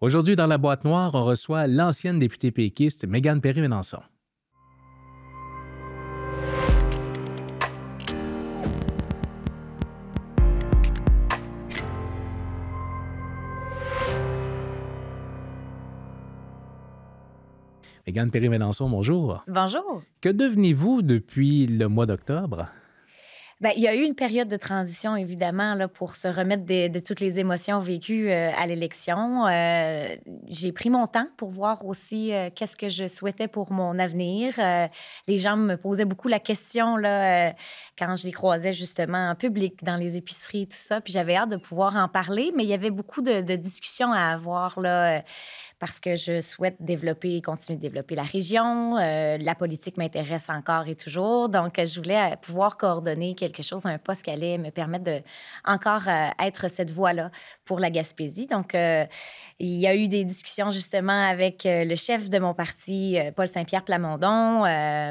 Aujourd'hui, dans la boîte noire, on reçoit l'ancienne députée péquiste Mégane Perry-Ménançon. Mégane Perry-Ménançon, bonjour. Bonjour. Que devenez-vous depuis le mois d'octobre? Ben, il y a eu une période de transition, évidemment, là, pour se remettre de toutes les émotions vécues euh, à l'élection. Euh, j'ai pris mon temps pour voir aussi euh, qu'est-ce que je souhaitais pour mon avenir. les gens me posaient beaucoup la question là, quand je les croisais justement en public, dans les épiceries, tout ça. Puis j'avais hâte de pouvoir en parler, mais il y avait beaucoup de, de discussions à avoir. Là, parce que je souhaite développer et continuer de développer la région. Euh, la politique m'intéresse encore et toujours. Donc, je voulais euh, pouvoir coordonner quelque chose, un poste qui allait me permettre de encore euh, être cette voix là pour la Gaspésie. Donc, euh, il y a eu des discussions justement avec euh, le chef de mon parti, euh, Paul Saint-Pierre Plamondon.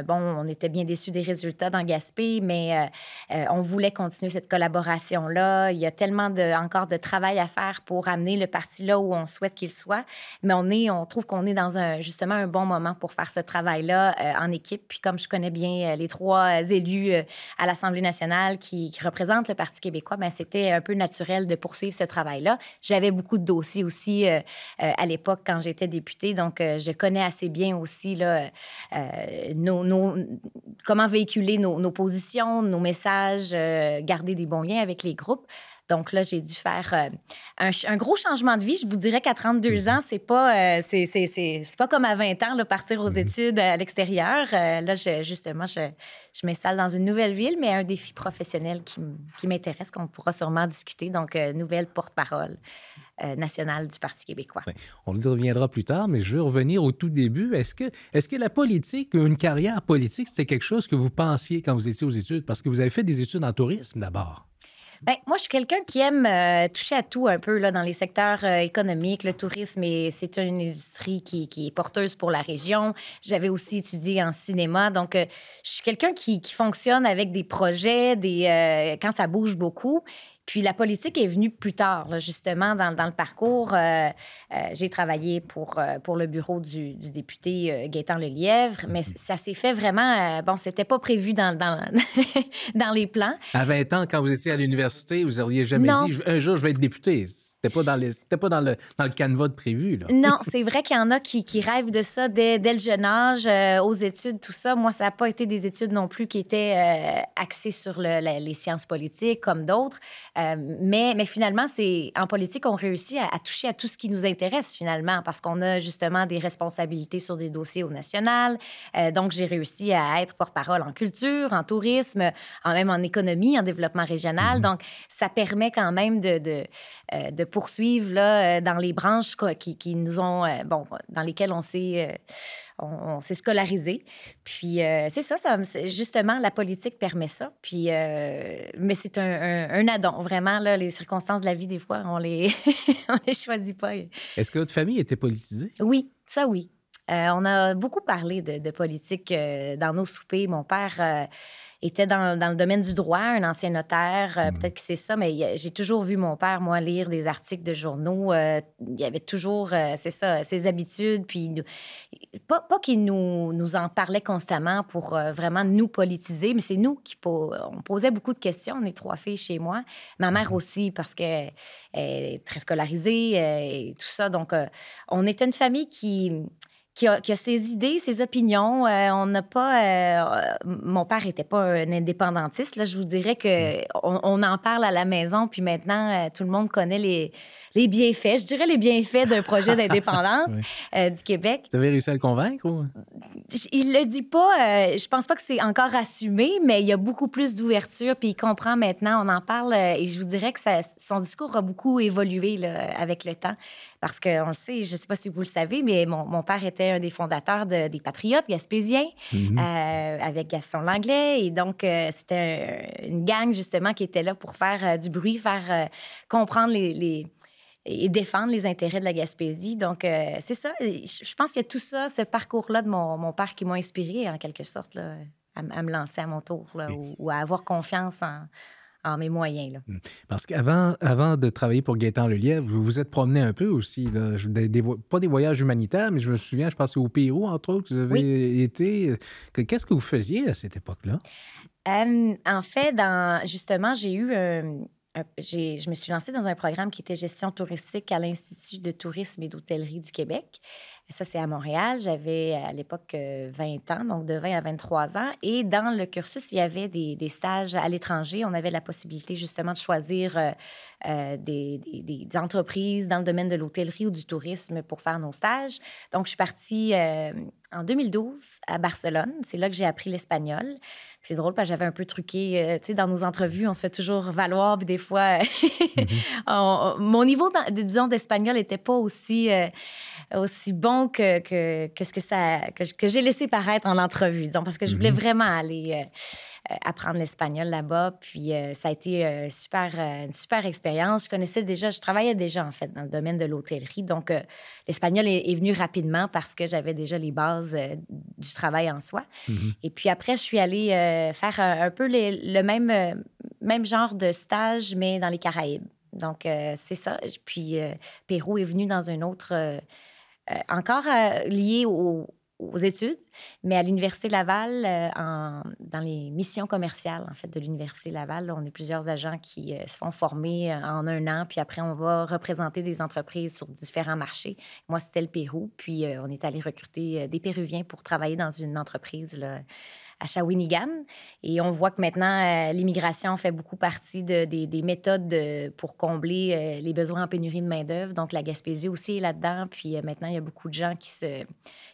bon, on était bien déçus des résultats dans Gaspé, mais on voulait continuer cette collaboration-là. Il y a tellement de, encore de travail à faire pour amener le parti là où on souhaite qu'il soit, mais on, est, on trouve qu'on est dans un, justement un bon moment pour faire ce travail-là en équipe. Puis comme je connais bien les trois élus à l'Assemblée nationale qui, qui représentent le Parti québécois, ben c'était un peu naturel de poursuivre ce travail-là j'avais beaucoup de dossiers aussi euh, euh, à l'époque quand j'étais députée, donc euh, je connais assez bien aussi là, comment véhiculer nos, positions, nos messages, garder des bons liens avec les groupes. Donc là, j'ai dû faire euh, un, gros changement de vie. Je vous dirais qu'à 32 mhm. ans, c'est pas, euh, c'est, pas comme à 20 ans, le partir aux mhm. études à l'extérieur. Euh, là, justement, je, je m'installe dans une nouvelle ville, mais un défi professionnel qui, m'intéresse, qu'on pourra sûrement discuter. Donc, nouvelle porte-parole nationale du Parti québécois. Ben, on y reviendra plus tard, mais je veux revenir au tout début. Est-ce que, est-ce que la politique, une carrière politique, c'est quelque chose que vous pensiez quand vous étiez aux études? Parce que vous avez fait des études en tourisme d'abord. Ben, moi, je suis quelqu'un qui aime euh, toucher à tout un peu là, dans les secteurs euh, économiques. Le tourisme, c'est une industrie qui, qui, est porteuse pour la région. J'avais aussi étudié en cinéma. Donc, euh, je suis quelqu'un qui, qui, fonctionne avec des projets, des, quand ça bouge beaucoup. Puis la politique est venue plus tard, justement, dans, dans, le parcours. Euh, euh, j'ai travaillé pour, euh, pour le bureau du, du député Gaétan Lelièvre, mais mhm. ça s'est fait vraiment. bon, c'était pas prévu dans, dans, dans, les plans. À 20 ans, quand vous étiez à l'université, vous auriez jamais dit un jour je vais être député. C'était pas dans, les, pas dans, le, dans le canevas de prévu. non, c'est vrai qu'il y en a qui, qui rêvent de ça dès, le jeune âge, aux études, tout ça. Moi, ça n'a pas été des études non plus qui étaient axées sur le, les sciences politiques comme d'autres. Euh, mais, mais finalement, c'est en politique, on réussit à, toucher à tout ce qui nous intéresse finalement, parce qu'on a justement des responsabilités sur des dossiers au national. Euh, donc, j'ai réussi à être porte-parole en culture, en tourisme, en, même en économie, en développement régional. Mhm. Donc, ça permet quand même de, de, euh, poursuivre là, dans les branches qui, qui, nous ont, bon, dans lesquelles on s'est on, s'est scolarisé. Puis euh, c'est ça, ça, justement, la politique permet ça. Puis, euh, mais c'est un, un, addon. Vraiment, là, les circonstances de la vie, des fois, on les, on les choisit pas. Est-ce que votre famille était politisée? Oui, ça oui. Euh, on a beaucoup parlé de, politique euh, dans nos soupers. Mon père euh, était dans, le domaine du droit, un ancien notaire. Mmh. Peut-être que c'est ça, mais j'ai toujours vu mon père, moi, lire des articles de journaux. il y avait toujours, c'est ça, ses habitudes. Puis, pas, pas qu'il nous, nous en parlait constamment pour vraiment nous politiser, mais c'est nous qui po on posait beaucoup de questions. On est trois filles chez moi. Ma mère mmh. aussi, parce qu'elle est très scolarisée et tout ça. Donc, on est une famille qui qui a, ses idées, ses opinions. Euh, on n'a pas. Euh, euh, mon père n'était pas un indépendantiste. Là, je vous dirais que mm. on, en parle à la maison, puis maintenant tout le monde connaît les, les bienfaits. Je dirais les bienfaits d'un projet d'indépendance du Québec. Vous avez réussi à le convaincre ou Il le dit pas. je pense pas que c'est encore assumé, mais il y a beaucoup plus d'ouverture, puis il comprend maintenant. On en parle, et je vous dirais que son discours a beaucoup évolué avec le temps. Parce qu'on le sait, je ne sais pas si vous le savez, mais mon, père était un des fondateurs des Patriotes gaspésiens mhm. euh, avec Gaston Langlais. Et donc, euh, c'était une gang, justement, qui était là pour faire euh, du bruit, faire comprendre les, et défendre les intérêts de la Gaspésie. Donc, c'est ça. Je pense que tout ça, ce parcours-là de mon, père qui m'a inspiré en quelque sorte là, à, me lancer à mon tour ou, ou, à avoir confiance en, mes moyens. Là. Hum. Parce qu'avant avant de travailler pour Gaétan Lelièvre, vous vous êtes promené un peu aussi, pas des voyages humanitaires, mais je me souviens, je pensais au Pérou, entre autres, que vous avez été. Qu'est-ce que vous faisiez à cette époque-là? en fait, dans, justement, j'ai eu je me suis lancée dans un programme qui était gestion touristique à l'Institut de tourisme et d'hôtellerie du Québec. Ça, c'est à Montréal. J'avais euh, à l'époque 20 euh, ans, donc de 20 à 23 ans. Et dans le cursus, il y avait des, stages à l'étranger. On avait la possibilité justement de choisir euh, des, entreprises dans le domaine de l'hôtellerie ou du tourisme pour faire nos stages. Donc, je suis partie en 2012 à Barcelone. C'est là que j'ai appris l'espagnol. C'est drôle parce que j'avais un peu truqué, euh, tu sais, dans nos entrevues, on se fait toujours valoir, puis des fois, mhm. mon niveau, disons, d'espagnol n'était pas aussi, euh, aussi bon que, que, ce que ça, que, j'ai laissé paraître en entrevue, disons, parce que je voulais mhm. vraiment aller... Euh, euh, apprendre l'espagnol là-bas. Puis euh, ça a été euh, super, une super expérience. Je connaissais déjà, je travaillais déjà en fait dans le domaine de l'hôtellerie. Donc l'espagnol est, venu rapidement parce que j'avais déjà les bases du travail en soi. Mm-hmm. Et puis après, je suis allée faire un, peu le même, même genre de stage, mais dans les Caraïbes. Donc c'est ça. Puis Pérou est venu dans un autre... encore lié au, aux études, mais à l'Université Laval, euh, dans les missions commerciales, en fait, de l'Université Laval, on est plusieurs agents qui euh, se font former euh, en un an, puis après, on va représenter des entreprises sur différents marchés. Moi, c'était le Pérou, puis on est allé recruter des Péruviens pour travailler dans une entreprise là, à Shawinigan. Et on voit que maintenant, euh, l'immigration fait beaucoup partie des, méthodes pour combler euh, les besoins en pénurie de main-d'œuvre. Donc, la Gaspésie aussi est là-dedans. Puis euh, maintenant, il y a beaucoup de gens qui se,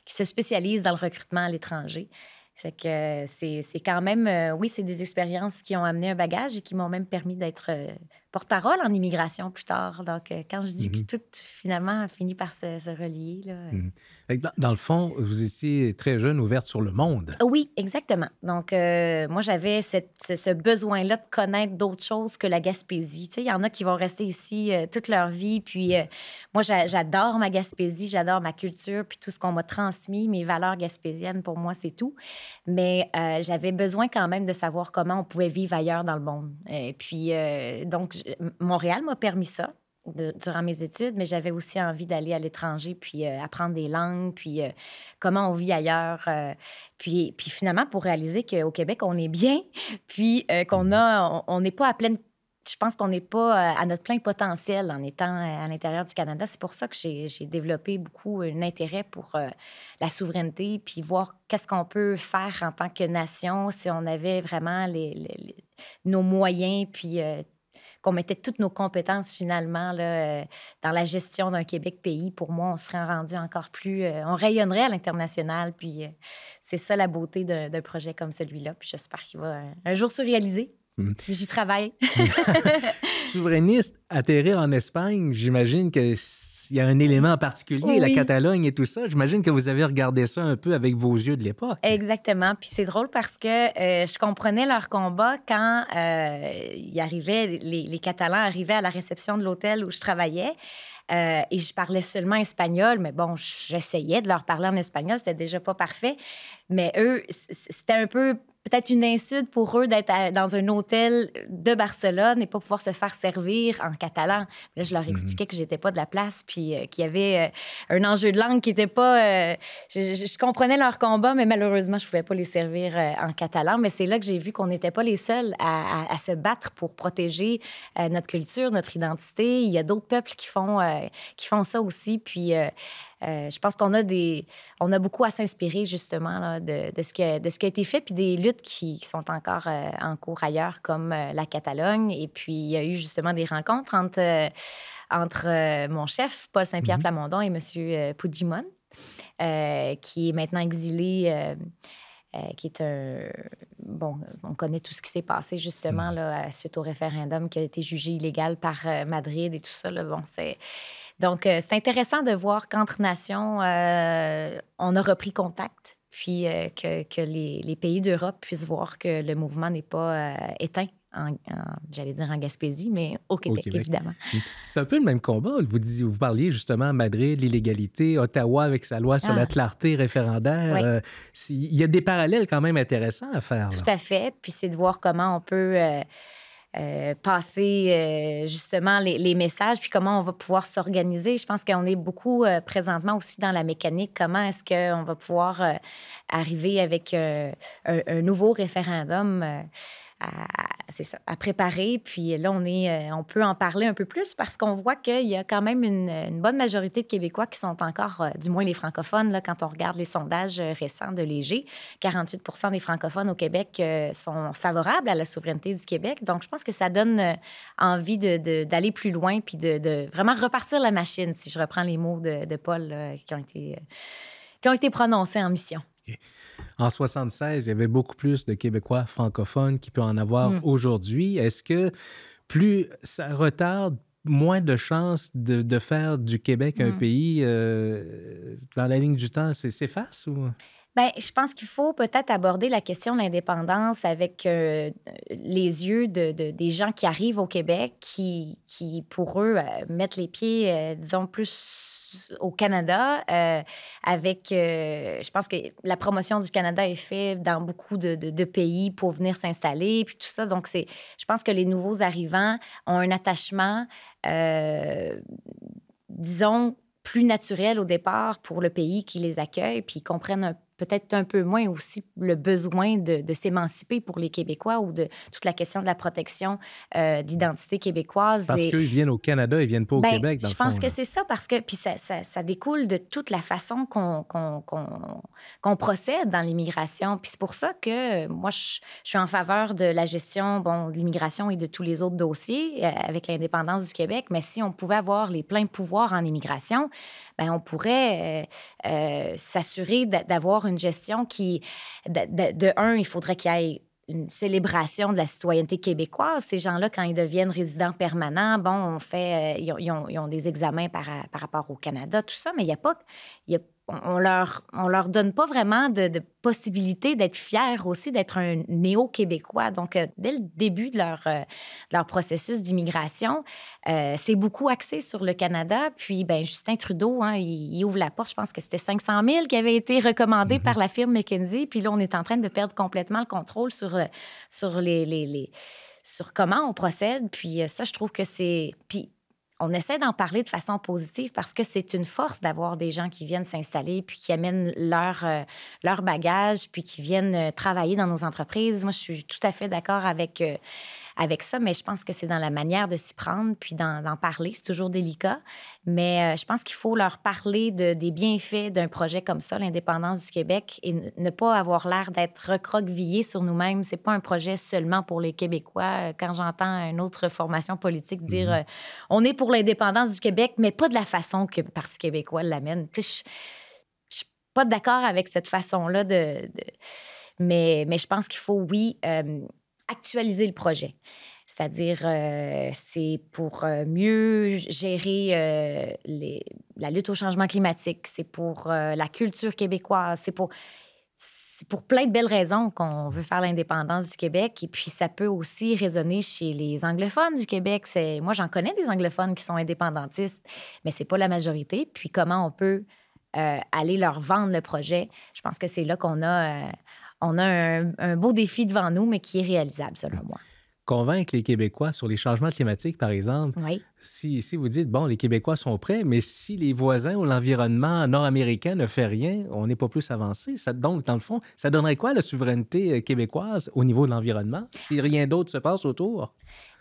qui se spécialisent dans le recrutement à l'étranger. C'est que c'est quand même, oui, c'est des expériences qui ont amené un bagage et qui m'ont même permis d'être porte-parole en immigration plus tard. Donc, euh, quand je dis que mhm. tout, finalement, finit par se, relier. Là, euh, mhm. dans, le fond, vous étiez très jeune, ouverte sur le monde. Oui, exactement. Donc, euh, moi, j'avais ce besoin-là de connaître d'autres choses que la Gaspésie. Tu sais, il y en a qui vont rester ici toute leur vie. Puis, moi, j'adore ma Gaspésie, j'adore ma culture, puis tout ce qu'on m'a transmis, mes valeurs gaspésiennes, pour moi, c'est tout. Mais j'avais besoin quand même de savoir comment on pouvait vivre ailleurs dans le monde. Et puis, donc, Montréal m'a permis ça. durant mes études, mais j'avais aussi envie d'aller à l'étranger, puis euh, apprendre des langues, puis euh, comment on vit ailleurs. Euh, puis, puis finalement, pour réaliser qu'au Québec, on est bien, puis qu'on mm-hmm. a, on n'est pas à pleine... Je pense qu'on n'est pas à notre plein potentiel en étant à l'intérieur du Canada. C'est pour ça que j'ai, développé beaucoup un intérêt pour la souveraineté, puis voir qu'est-ce qu'on peut faire en tant que nation si on avait vraiment nos moyens, puis qu'on mettait toutes nos compétences finalement là, euh, dans la gestion d'un Québec pays, pour moi, on serait rendu encore plus, euh, on rayonnerait à l'international. Puis euh, c'est ça la beauté d'un projet comme celui-là. Puis j'espère qu'il va un jour se réaliser. Mm. J'y travaille. Souverainiste, atterrir en Espagne, j'imagine qu'il y a un élément particulier, la Catalogne et tout ça. J'imagine que vous avez regardé ça un peu avec vos yeux de l'époque. Exactement. Puis c'est drôle parce que euh, je comprenais leur combat quand euh, arrivait les, Catalans arrivaient à la réception de l'hôtel où je travaillais. Euh, et je parlais seulement espagnol, mais bon, j'essayais de leur parler en espagnol, c'était déjà pas parfait. Mais eux, c'était un peu peut-être une insulte pour eux d'être dans un hôtel de Barcelone et pas pouvoir se faire servir en catalan. Là, je leur mhm. expliquais que j'étais pas de la place, puis euh, qu'il y avait euh, un enjeu de langue qui n'était pas. Euh, je, comprenais leur combat, mais malheureusement, je pouvais pas les servir en catalan. Mais c'est là que j'ai vu qu'on n'était pas les seuls à, à, se battre pour protéger notre culture, notre identité. Il y a d'autres peuples qui font qui font ça aussi, puis euh, je pense qu'on a des, on a beaucoup à s'inspirer justement de, ce que, de ce qui a été fait, puis des luttes qui, sont encore euh, en cours ailleurs, comme euh, la Catalogne. Et puis, il y a eu justement des rencontres entre, entre mon chef, Paul Saint-Pierre mhm. Plamondon, et M. Poudjimon, qui est maintenant exilé. qui est un. Bon, on connaît tout ce qui s'est passé justement mhm. là, suite au référendum qui a été jugé illégal par Madrid et tout ça. Là, bon, c'est. Donc, euh, c'est intéressant de voir qu'entre nations, euh, on a repris contact, puis euh, que, les, pays d'Europe puissent voir que le mouvement n'est pas éteint. j'allais dire en Gaspésie, mais au Québec, évidemment. C'est un peu le même combat. Vous, vous parliez justement à Madrid, l'illégalité, Ottawa avec sa loi sur la ah, clarté référendaire. il y a des parallèles quand même intéressants à faire. Tout à fait. Puis c'est de voir comment on peut euh, passer euh, justement les, messages, puis comment on va pouvoir s'organiser. Je pense qu'on est beaucoup euh, présentement aussi dans la mécanique. Comment est-ce qu'on va pouvoir arriver avec un, nouveau référendum? ça, à préparer. Puis là, on, est, euh, on peut en parler un peu plus parce qu'on voit qu'il y a quand même une, bonne majorité de Québécois qui sont encore, euh, du moins les francophones, quand on regarde les sondages euh, récents de Léger, 48 des francophones au Québec sont favorables à la souveraineté du Québec. Donc, je pense que ça donne envie d'aller plus loin puis de, vraiment repartir la machine, si je reprends les mots de, Paul qui ont été prononcés en mission. En 76, il y avait beaucoup plus de Québécois francophones qu'il peut en avoir mm. aujourd'hui. Est-ce que plus ça retarde, moins de chances de, faire du Québec un mm. pays euh, dans la ligne du temps s'efface ou? Ben, je pense qu'il faut peut-être aborder la question de l'indépendance avec euh, les yeux de, des gens qui arrivent au Québec, qui, qui pour eux, euh, mettent les pieds, disons, plus au Canada euh, avec, euh, je pense que la promotion du Canada est faite dans beaucoup de, pays pour venir s'installer, puis tout ça. Donc, c'est, je pense que les nouveaux arrivants ont un attachement, euh, disons, plus naturel au départ pour le pays qui les accueille, puis ils comprennent un peut-être un peu moins aussi le besoin de, s'émanciper pour les Québécois ou de toute la question de la protection euh, d'identité québécoise. Parce qu'ils viennent au Canada, ils viennent pas au ben, Québec, dans Je le fond, pense que c'est ça, parce que puis ça, ça, découle de toute la façon qu'on qu'on qu'on procède dans l'immigration. Puis c'est pour ça que euh, moi, je, je, suis en faveur de la gestion bon, de l'immigration et de tous les autres dossiers euh, avec l'indépendance du Québec, mais si on pouvait avoir les pleins pouvoirs en immigration, ben, on pourrait euh, euh, s'assurer d'avoir une gestion qui, de, un, il faudrait qu'il y ait une célébration de la citoyenneté québécoise. Ces gens-là, quand ils deviennent résidents permanents, bon, on fait, euh, ils, ont, des examens par, rapport au Canada, tout ça, mais il n'y a pas, il y a on leur, on leur donne pas vraiment de, possibilité d'être fiers aussi d'être un néo-québécois. Donc, euh, dès le début de leur, euh, leur processus d'immigration, euh, c'est beaucoup axé sur le Canada. Puis, ben, Justin Trudeau, hein, il, ouvre la porte. Je pense que c'était 500 000 qui avaient été recommandés mm-hmm. par la firme McKenzie. Puis là, on est en train de perdre complètement le contrôle sur, sur sur comment on procède. Puis ça, je trouve que c'est. Puis on essaie d'en parler de façon positive parce que c'est une force d'avoir des gens qui viennent s'installer, puis qui amènent leur, euh, leur bagage, puis qui viennent euh, travailler dans nos entreprises. Moi, je suis tout à fait d'accord avec, euh, avec ça, mais je pense que c'est dans la manière de s'y prendre puis d'en parler. C'est toujours délicat, mais euh, je pense qu'il faut leur parler de, des bienfaits d'un projet comme ça, l'indépendance du Québec, et ne pas avoir l'air d'être recroquevillé sur nous-mêmes. C'est pas un projet seulement pour les Québécois. Euh, quand j'entends une autre formation politique dire mm-hmm. euh, on est pour l'indépendance du Québec, mais pas de la façon que le Parti québécois l'amène pas d'accord avec cette façon-là de, Mais, mais je pense qu'il faut, oui, actualiser le projet. C'est-à-dire, euh, c'est pour euh, mieux gérer euh, les, la lutte au changement climatique, c'est pour la culture québécoise, c'est pour, pour plein de belles raisons qu'on veut faire l'indépendance du Québec. Et puis, ça peut aussi résonner chez les anglophones du Québec. Moi, j'en connais des anglophones qui sont indépendantistes, mais c'est pas la majorité. Puis, comment on peut aller leur vendre le projet? Je pense que c'est là qu'on a on a un, beau défi devant nous, mais qui est réalisable, selon ah. moi. Convaincre les Québécois sur les changements climatiques, par exemple. Si, vous dites, bon, les Québécois sont prêts, mais si les voisins ou l'environnement nord-américain ne fait rien, on n'est pas plus avancé. donc, dans le fond, ça donnerait quoi la souveraineté euh, québécoise au niveau de l'environnement si rien d'autre se passe autour?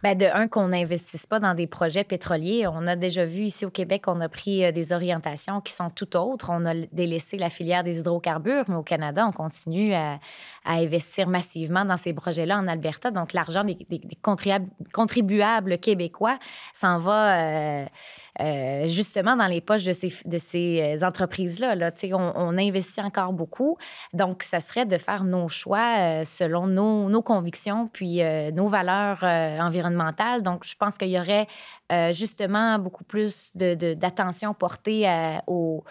Ben, de un, qu'on n'investisse pas dans des projets pétroliers. On a déjà vu ici au Québec, on a pris euh, des orientations qui sont tout autres. On a délaissé la filière des hydrocarbures, mais au Canada, on continue à, à investir massivement dans ces projets-là en Alberta. Donc, l'argent des, contribuables québécois s'en va. Euh, euh, justement dans les poches de ces, de ces euh, entreprises-là. Là. On, on, investit encore beaucoup. Donc, ça serait de faire nos choix euh, selon nos, nos convictions puis nos valeurs environnementales. Donc, je pense qu'il y aurait justement beaucoup plus d'attention de, d'attention portée aux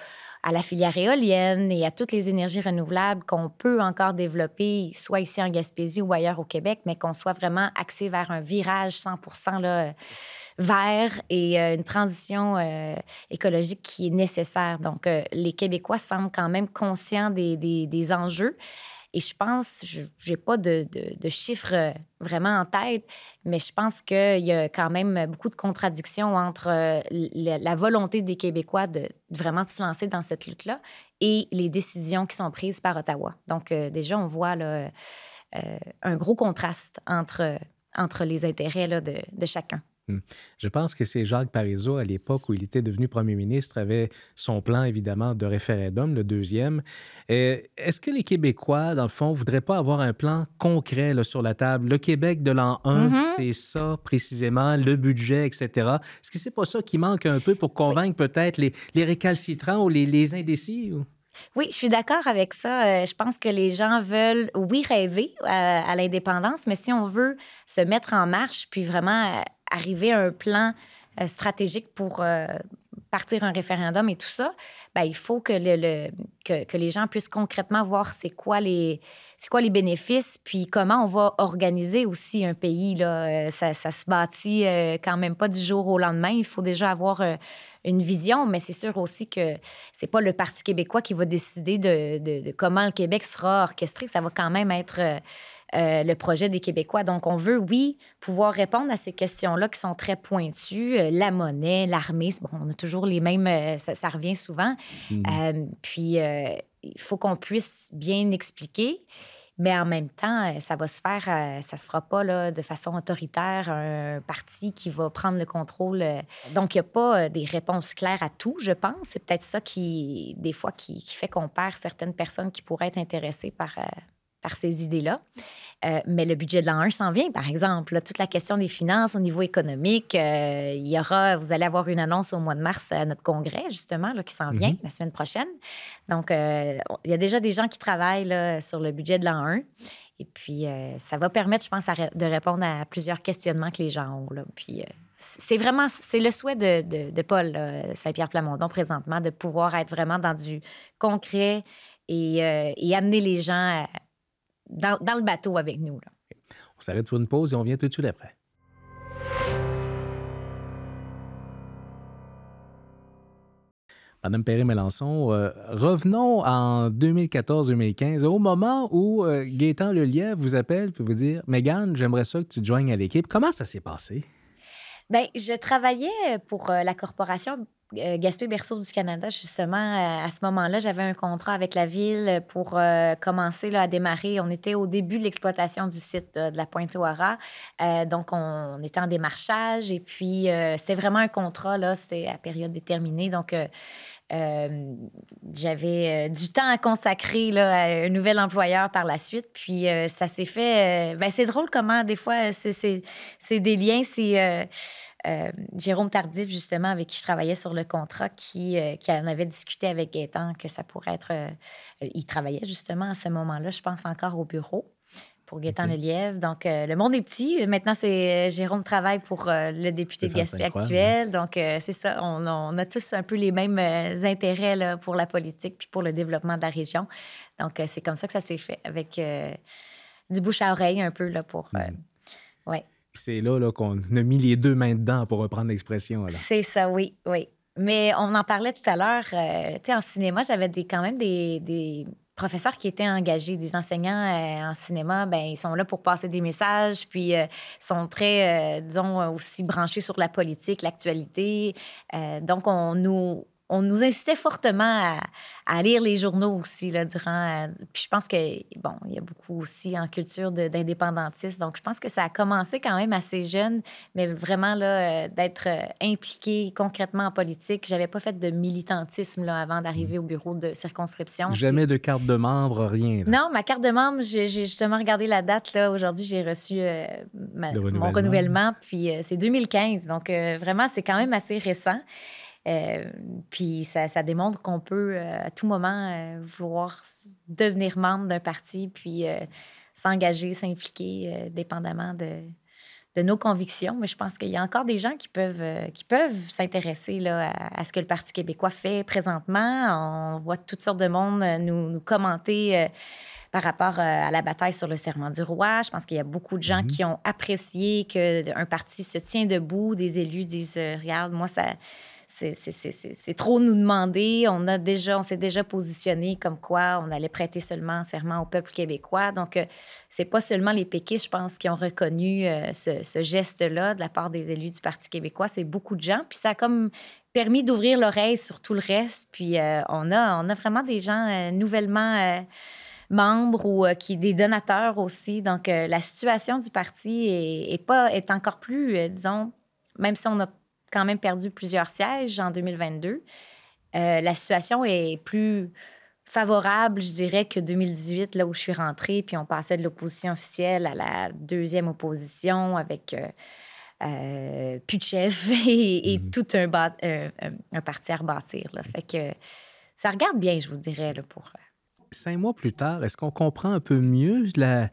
à la filière éolienne et à toutes les énergies renouvelables qu'on peut encore développer, soit ici en Gaspésie ou ailleurs au Québec, mais qu'on soit vraiment axé vers un virage 100 là, vert et euh, une transition euh, écologique qui est nécessaire. Donc, euh, les Québécois semblent quand même conscients des, des enjeux. Et je pense, je n'ai pas de, chiffres euh, vraiment en tête, mais je pense qu'il y a quand même beaucoup de contradictions entre euh, la, volonté des Québécois de, vraiment se lancer dans cette lutte-là et les décisions qui sont prises par Ottawa. Donc, euh, déjà, on voit un gros contraste entre, les intérêts de chacun. Hmm. Je pense que c'est Jacques Parizeau, à l'époque où il était devenu premier ministre, avait son plan, évidemment, de référendum, le deuxième. Euh, est-ce que les Québécois, dans le fond, voudraient pas avoir un plan concret sur la table? Le Québec de l'an 1, mm-hmm. c'est ça précisément, le budget, etc. Est-ce que c'est pas ça qui manque un peu pour convaincre peut-être les, récalcitrants ou les, indécis? Oui, je suis d'accord avec ça. Euh, je pense que les gens veulent, oui, rêver euh, à l'indépendance, mais si on veut se mettre en marche, puis vraiment arriver à un plan euh, stratégique pour euh, partir un référendum et tout ça, ben, il faut que, le, que, les gens puissent concrètement voir c'est quoi, les, quoi les bénéfices, puis comment on va organiser aussi un pays. Là. Euh, ça, ça, se bâtit quand même pas du jour au lendemain. Il faut déjà avoir une vision, mais c'est sûr aussi que c'est pas le Parti québécois qui va décider de, de, comment le Québec sera orchestré. Ça va quand même être euh, le projet des Québécois. Donc, on veut, oui, pouvoir répondre à ces questions-là qui sont très pointues, euh, la monnaie, l'armée, bon, on a toujours les mêmes, euh, ça, revient souvent. Mm-hmm. puis, il faut qu'on puisse bien expliquer. Mais en même temps, ça va se faire, ça se fera pas là, de façon autoritaire, un parti qui va prendre le contrôle. Donc, il n'y a pas des réponses claires à tout, je pense. C'est peut-être ça qui, des fois, qui fait qu'on perd certaines personnes qui pourraient être intéressées par, par ces idées-là. Euh, mais le budget de l'an 1 s'en vient, par exemple. toute la question des finances au niveau économique, euh, il y aura, vous allez avoir une annonce au mois de mars à notre congrès, justement, là, qui s'en vient mhm. la semaine prochaine. Donc, euh, il y a déjà des gens qui travaillent sur le budget de l'an 1. Et puis, ça va permettre, je pense, de répondre à plusieurs questionnements que les gens ont. Là. Puis, c'est vraiment, c'est le souhait de, Paul Saint-Pierre-Plamondon présentement, de pouvoir être vraiment dans du concret et, et amener les gens à dans, le bateau avec nous. Là. On s'arrête pour une pause et on vient tout de suite après. Madame Perry-Mélançon, euh, revenons en 2014-2015, au moment où Gaëtan euh, Gaétan Lelièvre vous appelle pour vous dire Megan j'aimerais ça que tu te joignes à l'équipe. Comment ça s'est passé? Bien, je travaillais pour euh, la corporation euh, Gaspé-Berceau du Canada, justement, euh, à ce moment-là, j'avais un contrat avec la ville pour euh, commencer là, à démarrer. On était au début de l'exploitation du site de la pointe au donc, on, était en démarchage et puis c'est c'était vraiment un contrat, là, c'était à période déterminée. Donc, j'avais du temps à consacrer à un nouvel employeur par la suite. Puis ça s'est fait. Ben, c'est drôle comment, des fois, c'est des liens. C'est euh, Jérôme Tardif, justement, avec qui je travaillais sur le contrat, qui, euh, en avait discuté avec Gaétan que ça pourrait être. Euh, il travaillait justement à ce moment-là, je pense, encore au bureau pour Gaétan okay. Lelièvre. Donc, le monde est petit. Maintenant, c'est Jérôme travaille pour le député de Gaspé hein. actuel. Donc, c'est ça. On, a tous un peu les mêmes intérêts pour la politique puis pour le développement de la région. Donc, c'est comme ça que ça s'est fait, avec du bouche à oreille un peu là, pour. Hmm. Ouais c'est là, là qu'on a mis les deux mains dedans pour reprendre l'expression. C'est ça, oui, oui. Mais on en parlait tout à l'heure. Euh, tu sais, en cinéma, j'avais des, quand même des, professeurs qui étaient engagés, des enseignants euh, en cinéma. Ben, ils sont là pour passer des messages, puis euh, sont très, disons, aussi branchés sur la politique, l'actualité. donc, on nous on nous incitait fortement à, lire les journaux aussi, là, durant. Euh, puis je pense que, bon, il y a beaucoup aussi en culture d'indépendantisme. Donc, je pense que ça a commencé quand même assez jeune, mais vraiment, là, euh, d'être euh, impliqué concrètement en politique. J'avais pas fait de militantisme, là, avant d'arriver mm. au bureau de circonscription. Jamais de carte de membre, rien. Non, ma carte de membre, j'ai justement regardé la date, là. Aujourd'hui, j'ai reçu mon renouvellement, puis c'est 2015. Donc, vraiment, c'est quand même assez récent. Euh, puis ça, démontre qu'on peut euh, à tout moment euh, vouloir devenir membre d'un parti, puis euh, s'engager, s'impliquer, dépendamment de, nos convictions. Mais je pense qu'il y a encore des gens qui peuvent, qui peuvent s'intéresser à, à, ce que le Parti québécois fait présentement. On voit toutes sortes de monde nous, commenter par rapport à la bataille sur le serment du roi. Je pense qu'il y a beaucoup de gens mhm. qui ont apprécié qu'un parti se tient debout. Des élus disent Regarde, moi, ça, c'est trop nous demander. On a déjà, on s'est déjà positionné comme quoi on allait prêter seulement serment au peuple québécois. Donc, euh, c'est pas seulement les péquistes, je pense, qui ont reconnu euh, ce, geste-là de la part des élus du Parti québécois. C'est beaucoup de gens. Puis ça a comme permis d'ouvrir l'oreille sur tout le reste. Puis euh, on, a, on a vraiment des gens nouvellement membres ou qui des donateurs aussi. Donc la situation du parti est, est pas, est encore plus, disons, même si on a quand même perdu plusieurs sièges en 2022. Euh, la situation est plus favorable, je dirais, que 2018, là où je suis rentrée, puis on passait de l'opposition officielle à la deuxième opposition avec euh, et, tout un, parti à rebâtir. Ça fait que ça regarde bien, je vous dirais, pour... Euh, Cinq mois plus tard, est-ce qu'on comprend un peu mieux la,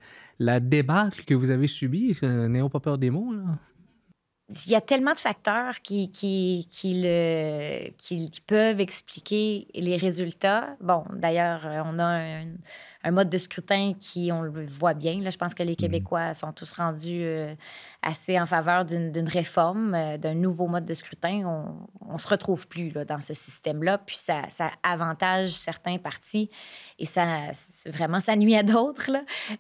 débâcle que vous avez subie? N'ayons pas peur des mots, il y a tellement de facteurs qui, qui, peuvent expliquer les résultats. Bon, d'ailleurs, on a un, un mode de scrutin qui, on le voit bien, là, je pense que les mhm. Québécois sont tous rendus euh, assez en faveur d'une réforme, euh, d'un nouveau mode de scrutin. On ne se retrouve plus là, dans ce système-là. Puis ça, ça, avantage certains partis et ça, vraiment, ça nuit à d'autres.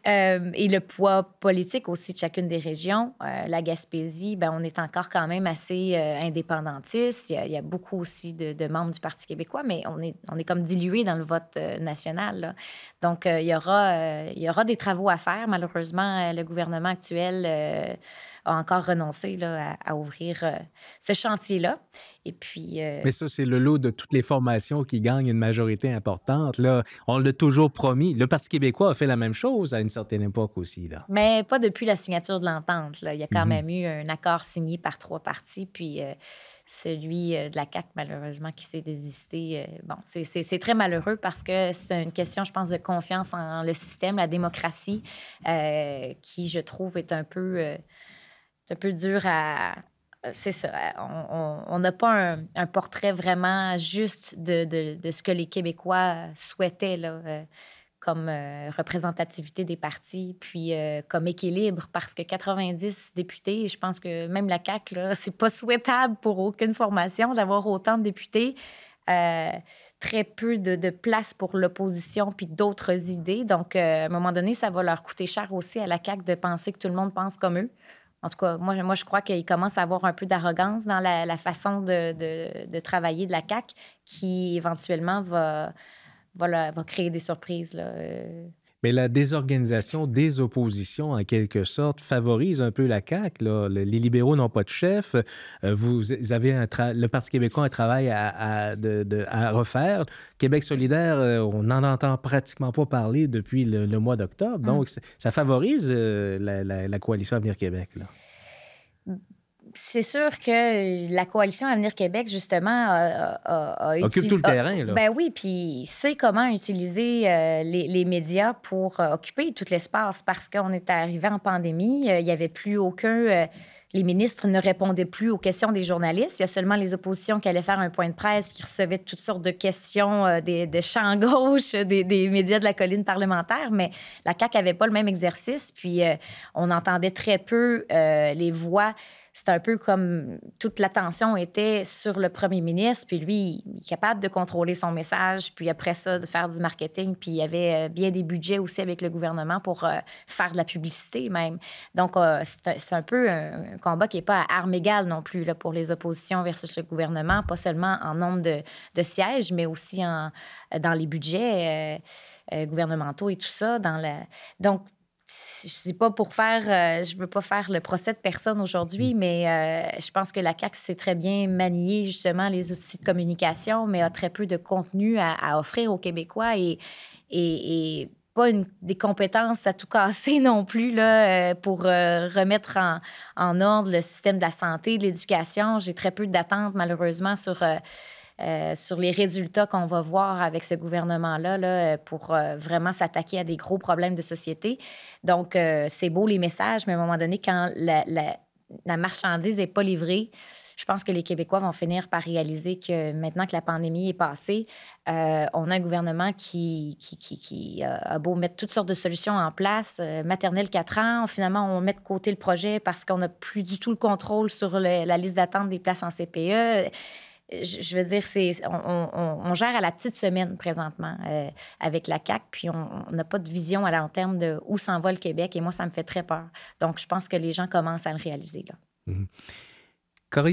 Euh, et le poids politique aussi de chacune des régions. la Gaspésie, ben, on est encore quand même assez indépendantiste. Il y, a, beaucoup aussi de, de, membres du Parti québécois, mais on est, on est comme dilué dans le vote national. Là. Donc, il y, aura, euh, il y aura des travaux à faire. Malheureusement, euh, le gouvernement actuel euh, a encore renoncé là, à, ouvrir ce chantier-là. Et puis. Mais ça, c'est le lot de toutes les formations qui gagnent une majorité importante. Là. On l'a toujours promis. Le Parti québécois a fait la même chose à une certaine époque aussi. Mais pas depuis la signature de l'entente. Il y a quand mhm. même eu un accord signé par trois partis. Puis celui euh, de la CAC malheureusement, qui s'est désisté. Euh, bon, c'est très malheureux parce que c'est une question, je pense, de confiance en le système, la démocratie, euh, qui, je trouve, est un peu, un peu dur à, c'est ça. On n'a pas un, un, portrait vraiment juste de, de, de, ce que les Québécois souhaitaient. Là comme euh, représentativité des partis, puis euh, comme équilibre, parce que 90 députés, je pense que même la CAQ, c'est pas souhaitable pour aucune formation d'avoir autant de députés. Euh, très peu de, de, place pour l'opposition puis d'autres idées. Donc, à un moment donné, ça va leur coûter cher aussi à la CAQ de penser que tout le monde pense comme eux. En tout cas, moi, moi je crois qu'ils commencent à avoir un peu d'arrogance dans la, façon de, de, de, travailler de la CAQ qui éventuellement va, va, va créer des surprises. Euh. Mais la désorganisation des oppositions, en quelque sorte, favorise un peu la CAQ. Les libéraux n'ont pas de chef. Euh, vous avez un Le Parti québécois a un travail à, à, refaire. Québec solidaire, euh, on n'en entend pratiquement pas parler depuis le, mois d'octobre. Hum. Donc, ça favorise la, la, coalition Avenir Québec. Là c'est sûr que la coalition Avenir Québec, justement, a, occupe tout le terrain. Là. Ben oui, puis c'est comment utiliser euh, les, médias pour euh, occuper tout l'espace parce qu'on est arrivé en pandémie, euh, il n'y avait plus aucun. les ministres ne répondaient plus aux questions des journalistes. Il y a seulement les oppositions qui allaient faire un point de presse qui recevaient toutes sortes de questions des, champs gauche, des, des, médias de la colline parlementaire. Mais la CAQ n'avait pas le même exercice. Puis on entendait très peu les voix c'est un peu comme toute l'attention était sur le premier ministre, puis lui, il est capable de contrôler son message, puis après ça, de faire du marketing, puis il y avait euh, bien des budgets aussi avec le gouvernement pour euh, faire de la publicité même. Donc, euh, c'est un peu un combat qui n'est pas à armes égales non plus là, pour les oppositions versus le gouvernement, pas seulement en nombre de, sièges, mais aussi en, dans les budgets gouvernementaux et tout ça. Dans la... Donc, je sais pas pour faire, euh, je veux pas faire le procès de personne aujourd'hui, mm. mais euh, je pense que la CAC s'est très bien manier justement les outils de communication, mais a très peu de contenu à, offrir aux Québécois et, et, pas une, des compétences à tout casser non plus là, euh, pour remettre en, en, ordre le système de la santé, de l'éducation. J'ai très peu d'attentes malheureusement sur euh, sur les résultats qu'on va voir avec ce gouvernement-là là, euh, pour euh, vraiment s'attaquer à des gros problèmes de société. Donc, c'est beau les messages, mais à un moment donné, quand la, marchandise n'est pas livrée, je pense que les Québécois vont finir par réaliser que maintenant que la pandémie est passée, on a un gouvernement qui, a beau mettre toutes sortes de solutions en place, maternelle 4 ans, finalement, on met de côté le projet parce qu'on n'a plus du tout le contrôle sur la liste d'attente des places en CPE je veux dire, c'est, on, gère à la petite semaine présentement euh, avec la CAC, puis on n'a pas de vision à long terme de où s'en va le Québec, et moi, ça me fait très peur. Donc, je pense que les gens commencent à le réaliser. Là. Mhm.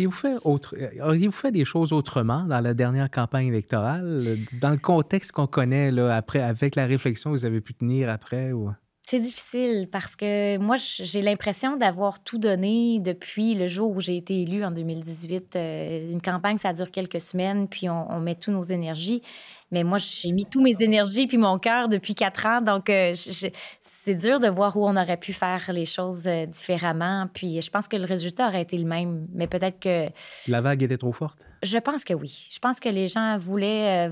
vous fait, autre... Euh, Auriez vous fait des choses autrement dans la dernière campagne électorale, dans le contexte qu'on connaît, là, après, avec la réflexion que vous avez pu tenir après? Ou... C'est difficile parce que moi, j'ai l'impression d'avoir tout donné depuis le jour où j'ai été élue en 2018. Euh, une campagne, ça dure quelques semaines, puis on, met toutes nos énergies. Mais moi, j'ai mis toutes mes énergies puis mon cœur depuis quatre ans. Donc, euh, c'est dur de voir où on aurait pu faire les choses euh, différemment. Puis, je pense que le résultat aurait été le même. Mais peut-être que. La vague était trop forte? Je pense que oui. Je pense que les gens voulaient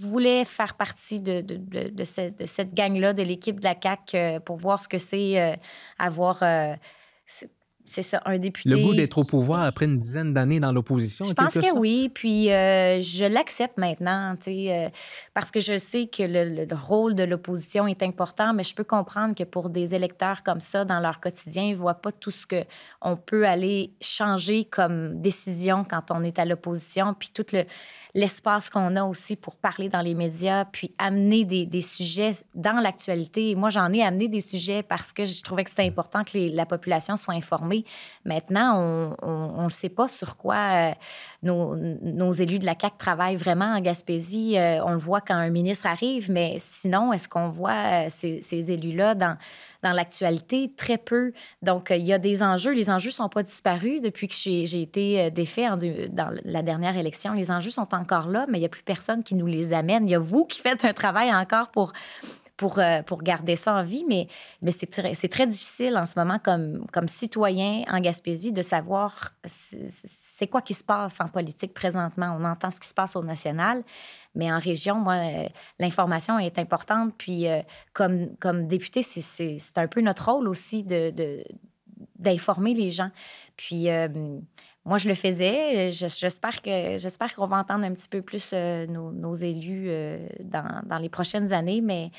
voulais faire partie de, de, de, de cette, gang-là, de l'équipe de la CAC, euh, pour voir ce que c'est euh, avoir. Euh, c'est ça, un député. Le goût d'être au pouvoir après une dizaine d'années dans l'opposition. Je pense que oui, puis je l'accepte maintenant, parce que je sais que le, le rôle de l'opposition est important, mais je peux comprendre que pour des électeurs comme ça, dans leur quotidien, ils ne voient pas tout ce qu'on peut aller changer comme décision quand on est à l'opposition, puis tout le, l'espace qu'on a aussi pour parler dans les médias, puis amener des, sujets dans l'actualité. Moi, j'en ai amené des sujets parce que je trouvais que c'était important que la population soit informée. Maintenant, on ne sait pas sur quoi euh, nos, élus de la CAQ travaillent vraiment en Gaspésie. Euh, on le voit quand un ministre arrive, mais sinon, est-ce qu'on voit euh, ces, élus-là dans, l'actualité? Très peu. Donc, euh, il y a des enjeux. Les enjeux ne sont pas disparus depuis que j'ai été défait dans la dernière élection. Les enjeux sont encore là, mais il n'y a plus personne qui nous les amène. Il y a vous qui faites un travail encore pour pour, euh, pour garder ça en vie, mais, mais c'est très, très, difficile en ce moment comme, comme citoyen en Gaspésie de savoir c'est quoi qui se passe en politique présentement. On entend ce qui se passe au national, mais en région, moi, euh, l'information est importante. Puis euh, comme, comme député, c'est un peu notre rôle aussi de... d'informer les gens. Puis moi, je le faisais. J'espère que j'espère qu'on va entendre un petit peu plus nos, nos élus dans, dans les prochaines années, mais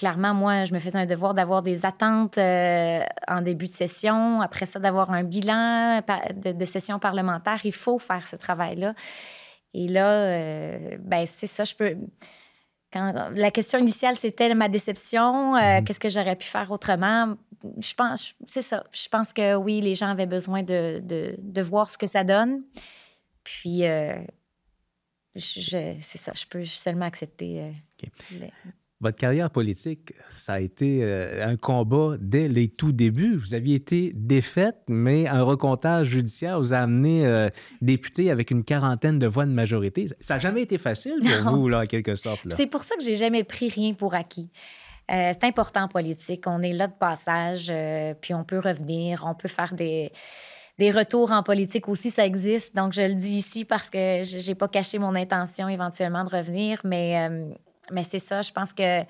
clairement, moi, je me faisais un devoir d'avoir des attentes euh, en début de session, après ça, d'avoir un bilan de, session parlementaire. Il faut faire ce travail-là. Et là, euh, ben, c'est ça, je peux. la question initiale, c'était ma déception. Euh, mhm. Qu'est-ce que j'aurais pu faire autrement? Je pense, c'est ça. Je pense que oui, les gens avaient besoin de, de, voir ce que ça donne. Puis, c'est ça. Je peux seulement accepter. Votre carrière politique, ça a été euh, un combat dès les tout débuts. Vous aviez été défaite, mais un recomptage judiciaire vous a amené euh, député avec une quarantaine de voix de majorité. Ça n'a jamais été facile pour vous, là, en quelque sorte. C'est pour ça que j'ai jamais pris rien pour acquis. Euh, c'est important en politique. On est là de passage, puis on peut revenir, on peut faire des des retours en politique aussi, ça existe. Donc, je le dis ici parce que je n'ai pas caché mon intention éventuellement de revenir, mais mais c'est ça, je pense que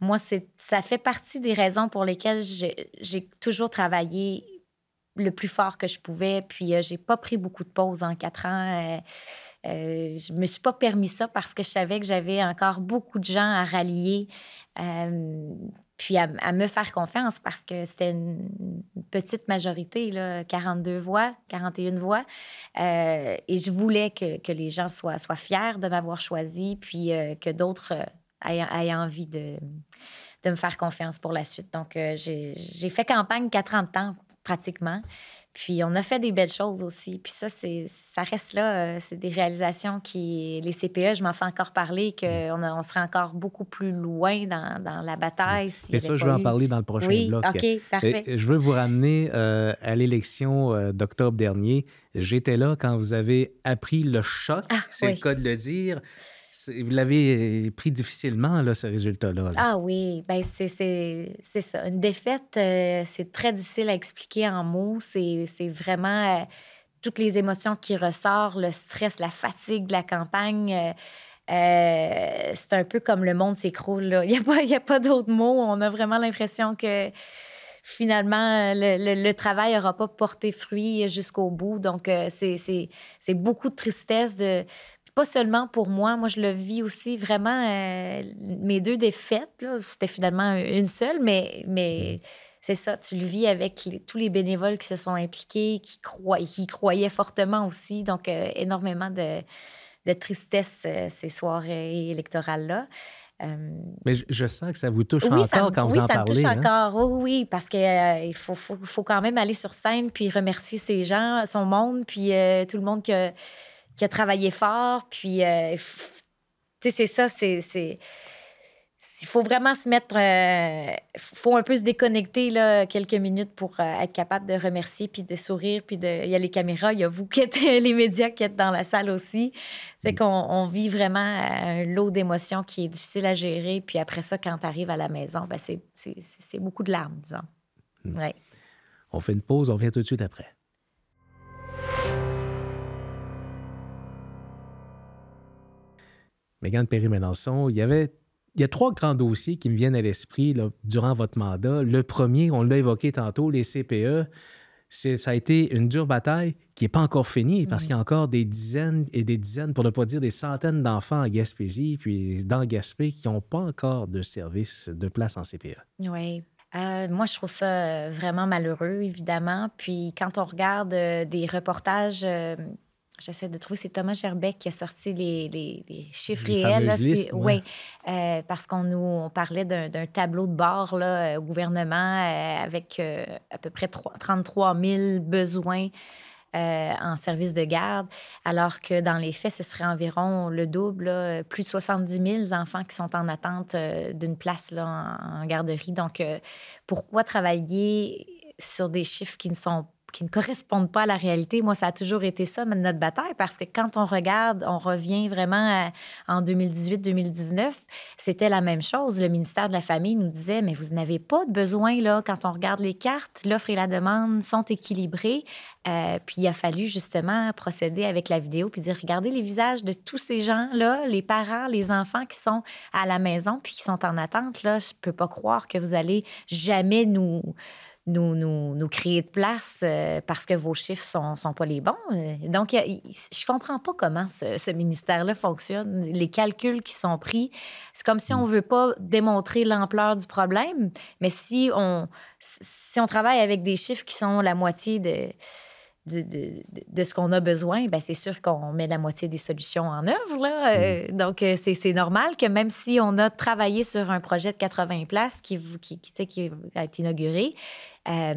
moi, ça fait partie des raisons pour lesquelles j'ai toujours travaillé le plus fort que je pouvais. Puis je euh, j'ai pas pris beaucoup de pauses en quatre ans. Euh, euh, je ne me suis pas permis ça parce que je savais que j'avais encore beaucoup de gens à rallier. puis à, me faire confiance parce que c'était une petite majorité, là, 42 voix, 41 voix. et je voulais que, que, les gens soient, soient fiers de m'avoir choisi, puis que d'autres ait, envie de, de, me faire confiance pour la suite. Donc, euh, j'ai fait campagne 40 ans pratiquement. Puis on a fait des belles choses aussi. Puis ça, c'est, ça reste là. Euh, c'est des réalisations qui. Les CPE, je m'en fais encore parler, qu'on mm. on serait encore beaucoup plus loin dans, dans la bataille. Et mm. ça, je vais en parler dans le prochain oui, bloc. OK, parfait. je veux vous ramener euh, à l'élection d'octobre dernier. J'étais là quand vous avez appris le choc, ah, c'est le cas de le dire, vous l'avez pris difficilement, là, ce résultat-là. Ah oui, ben c'est ça. Une défaite, euh, c'est très difficile à expliquer en mots. C'est vraiment euh, toutes les émotions qui ressortent, le stress, la fatigue de la campagne. Euh, c'est un peu comme le monde s'écroule. Il n'y a pas, pas d'autres mots. On a vraiment l'impression que finalement, le, travail n'aura pas porté fruit jusqu'au bout. Donc, c'est beaucoup de tristesse de pas seulement pour moi. Moi, je le vis aussi vraiment. Euh, mes deux défaites, c'était finalement une seule, mais, mais c'est ça, tu le vis avec tous les bénévoles qui se sont impliqués, qui, croient, qui croyaient fortement aussi. Donc, euh, énormément de, tristesse euh, ces soirées électorales-là. Mais je, sens que ça vous touche encore quand oui, vous en parlez. Oui, ça me touche hein. encore. oui, parce qu'il faut, faut, faut, quand même aller sur scène puis remercier ces gens, son monde, puis tout le monde que qui a travaillé fort. Puis, euh, tu sais, c'est ça, c'est. Il faut vraiment se mettre. Il euh, faut un peu se déconnecter là, quelques minutes pour euh, être capable de remercier, puis de sourire. Puis de... il y a les caméras, il y a vous qui êtes, les médias qui êtes dans la salle aussi. C'est mm. qu'on vit vraiment un lot d'émotions qui est difficile à gérer. Puis après ça, quand tu arrives à la maison, ben c'est beaucoup de larmes, disons. Mm. Ouais. On fait une pause, on revient tout de suite après. Mégane perry mélenchon il y avait il y a trois grands dossiers qui me viennent à l'esprit durant votre mandat. Le premier, on l'a évoqué tantôt, les CPE. Ça a été une dure bataille qui n'est pas encore finie parce mm. qu'il y a encore des dizaines et des dizaines, pour ne pas dire des centaines d'enfants à Gaspésie puis dans Gaspé qui n'ont pas encore de service de place en CPE. Oui. Euh, moi, je trouve ça euh, vraiment malheureux, évidemment. Puis quand on regarde euh, des reportages j'essaie de trouver, c'est Thomas Gerbeck qui a sorti les, les, chiffres réels. Là, Oui, euh, parce qu'on nous on parlait d'un tableau de bord là, euh, au gouvernement euh, avec à peu près 33 000 besoins en service de garde, alors que dans les faits, ce serait environ le double, plus de 70 000 enfants qui sont en attente d'une place là, en, en garderie. Donc, pourquoi travailler sur des chiffres qui ne sont pas qui ne correspondent pas à la réalité. Moi, ça a toujours été ça, notre bataille, parce que quand on regarde, on revient vraiment euh, en 2018-2019, c'était la même chose. Le ministère de la Famille nous disait, mais vous n'avez pas de besoin, là, quand on regarde les cartes, l'offre et la demande sont équilibrées. Euh, puis il a fallu justement procéder avec la vidéo, puis dire, regardez les visages de tous ces gens-là, les parents, les enfants qui sont à la maison, puis qui sont en attente, là, je peux pas croire que vous allez jamais nous nous, nous, nous créer de place euh, parce que vos chiffres sont, sont pas les bons. Euh. Donc, je je comprends pas comment ce, ministère-là fonctionne. Les calculs qui sont pris, c'est comme si on mm. veut pas démontrer l'ampleur du problème, mais si on, si on travaille avec des chiffres qui sont la moitié de, de, de, de, ce qu'on a besoin, ben, c'est sûr qu'on met la moitié des solutions en œuvre. Là. Euh. Mm. donc, c'est normal que même si on a travaillé sur un projet de 80 places qui, qui, qui, qui a été inauguré, euh,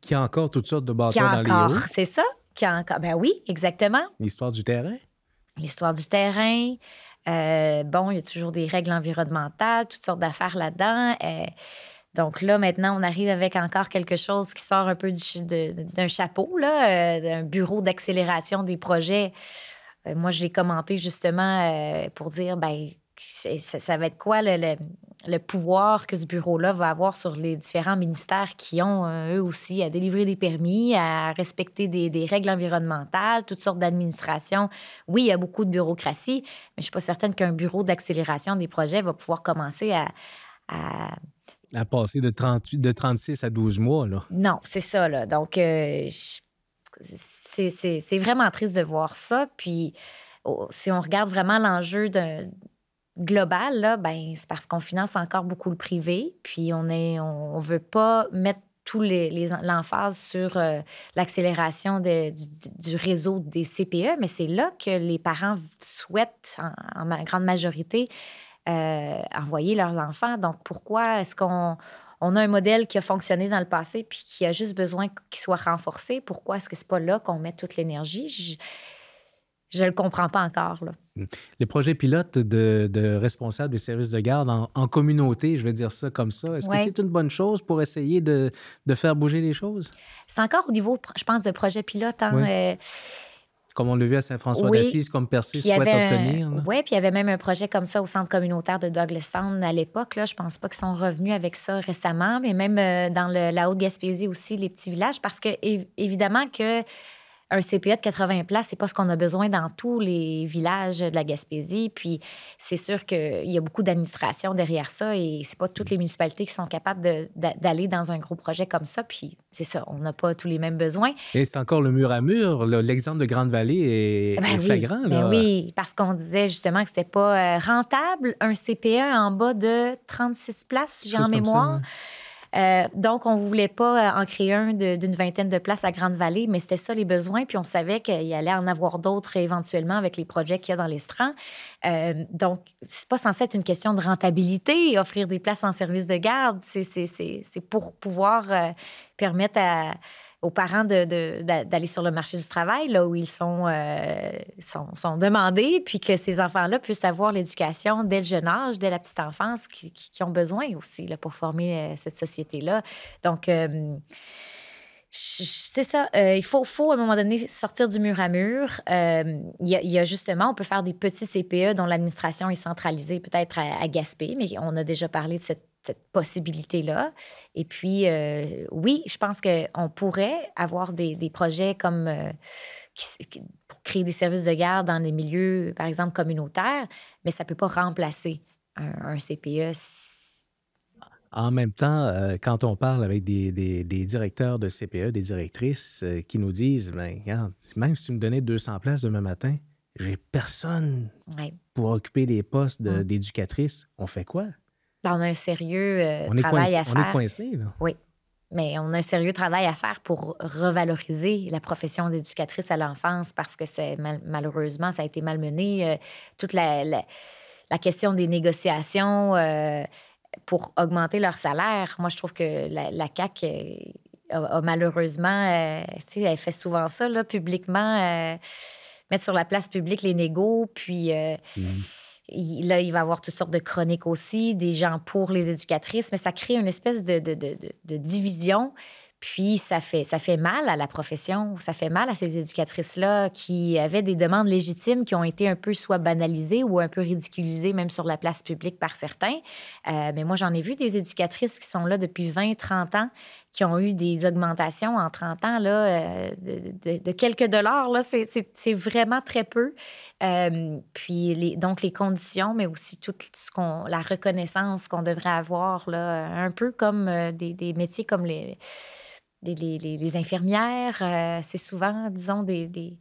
qui a encore toutes sortes de bâtons dans les rues. C'est ça. Qui a encore. Ben oui, exactement. L'histoire du terrain. L'histoire du terrain. Euh, bon, il y a toujours des règles environnementales, toutes sortes d'affaires là-dedans. Euh, donc là, maintenant, on arrive avec encore quelque chose qui sort un peu d'un chapeau, là, d'un bureau d'accélération des projets. moi, je l'ai commenté justement pour dire, ben, ça, va être quoi le, le, pouvoir que ce bureau-là va avoir sur les différents ministères qui ont, euh, eux aussi, à délivrer des permis, à respecter des, règles environnementales, toutes sortes d'administrations. Oui, il y a beaucoup de bureaucratie, mais je ne suis pas certaine qu'un bureau d'accélération des projets va pouvoir commencer à, à passer de, 38, de 36 à 12 mois. Là. Non, c'est ça. Là. Donc, euh, c'est vraiment triste de voir ça. Puis, oh, si on regarde vraiment l'enjeu global, là, ben, c'est parce qu'on finance encore beaucoup le privé, puis on ne on, veut pas mettre tout l'emphase sur euh, l'accélération du, du, réseau des CPE, mais c'est là que les parents souhaitent, en, grande majorité, euh, envoyer leurs enfants. Donc, pourquoi est-ce qu'on on a un modèle qui a fonctionné dans le passé puis qui a juste besoin qu'il soit renforcé? Pourquoi est-ce que c'est pas là qu'on met toute l'énergie? je le comprends pas encore. Là. Mm. Les projets pilotes de, de, responsables des services de garde en, communauté, je vais dire ça comme ça, est-ce que c'est une bonne chose pour essayer de, faire bouger les choses? C'est encore au niveau, je pense, de projets pilotes. Hein, euh, comme on le vu à Saint-François d'Assise, comme Percy souhaite obtenir. Oui, puis il y avait même un projet comme ça au centre communautaire de Sand à l'époque. Je pense pas qu'ils sont revenus avec ça récemment, mais même euh, dans le, la Haute-Gaspésie aussi, les petits villages, parce que évidemment que un CPA de 80 places, c'est pas ce qu'on a besoin dans tous les villages de la Gaspésie. Puis c'est sûr qu'il y a beaucoup d'administration derrière ça et c'est pas toutes les municipalités qui sont capables d'aller dans un gros projet comme ça. Puis c'est ça, on n'a pas tous les mêmes besoins. Et c'est encore le mur à mur. L'exemple de Grande-Vallée est, ben flagrant. Ben oui, parce qu'on disait justement que c'était pas euh, rentable un CPA en bas de 36 places, j'ai en mémoire. Euh, donc, on ne voulait pas euh, en créer un d'une vingtaine de places à Grande-Vallée, mais c'était ça les besoins. Puis on savait qu'il allait en avoir d'autres éventuellement avec les projets qu'il y a dans l'Estran. Euh, donc, c'est pas censé être une question de rentabilité, offrir des places en service de garde. C'est pour pouvoir euh, permettre à aux parents d'aller de, sur le marché du travail, là où ils sont, euh, sont, sont, demandés, puis que ces enfants-là puissent avoir l'éducation dès le jeune âge, dès la petite enfance, qui, qui, ont besoin aussi là, pour former euh, cette société-là. Donc, euh, c'est ça. il faut, faut, à un moment donné, sortir du mur à mur. Il y, a justement, on peut faire des petits CPE dont l'administration est centralisée, peut-être à, à, Gaspé, mais on a déjà parlé de cette cette possibilité-là. Et puis, euh, oui, je pense qu'on pourrait avoir des, projets comme euh, pour créer des services de garde dans des milieux, par exemple, communautaires, mais ça ne peut pas remplacer un, CPE en même temps, euh, quand on parle avec des, directeurs de CPE, des directrices qui nous disent, ben, regarde, même si tu me donnais 200 places demain matin, j'ai personne pour occuper les postes hum. d'éducatrice. On fait quoi? on a un sérieux travail à faire. On est coincé, là. Oui. Mais on a un sérieux travail à faire pour revaloriser la profession d'éducatrice à l'enfance parce que c'est malheureusement, ça a été malmené. Euh, toute la, question des négociations euh, pour augmenter leur salaire, moi, je trouve que la, la CAQ euh, a, malheureusement, tu elle fait souvent ça, là, publiquement, mettre sur la place publique les négos, puis. Mm il, là, il va y avoir toutes sortes de chroniques aussi, des gens pour les éducatrices, mais ça crée une espèce de, division. Puis ça fait, ça fait mal à la profession, ça fait mal à ces éducatrices-là qui avaient des demandes légitimes qui ont été un peu soit banalisées ou un peu ridiculisées même sur la place publique par certains. Euh, mais moi, j'en ai vu des éducatrices qui sont là depuis 20, 30 ans, qui ont eu des augmentations en 30 ans là, euh, de, quelques dollars. Là, c'est, c'est, c'est vraiment très peu. Euh, puis les, donc les conditions, mais aussi toute ce qu'on, la reconnaissance qu'on devrait avoir, là, euh, un peu comme des, des métiers comme les, les, les, infirmières. c'est souvent, disons, des, des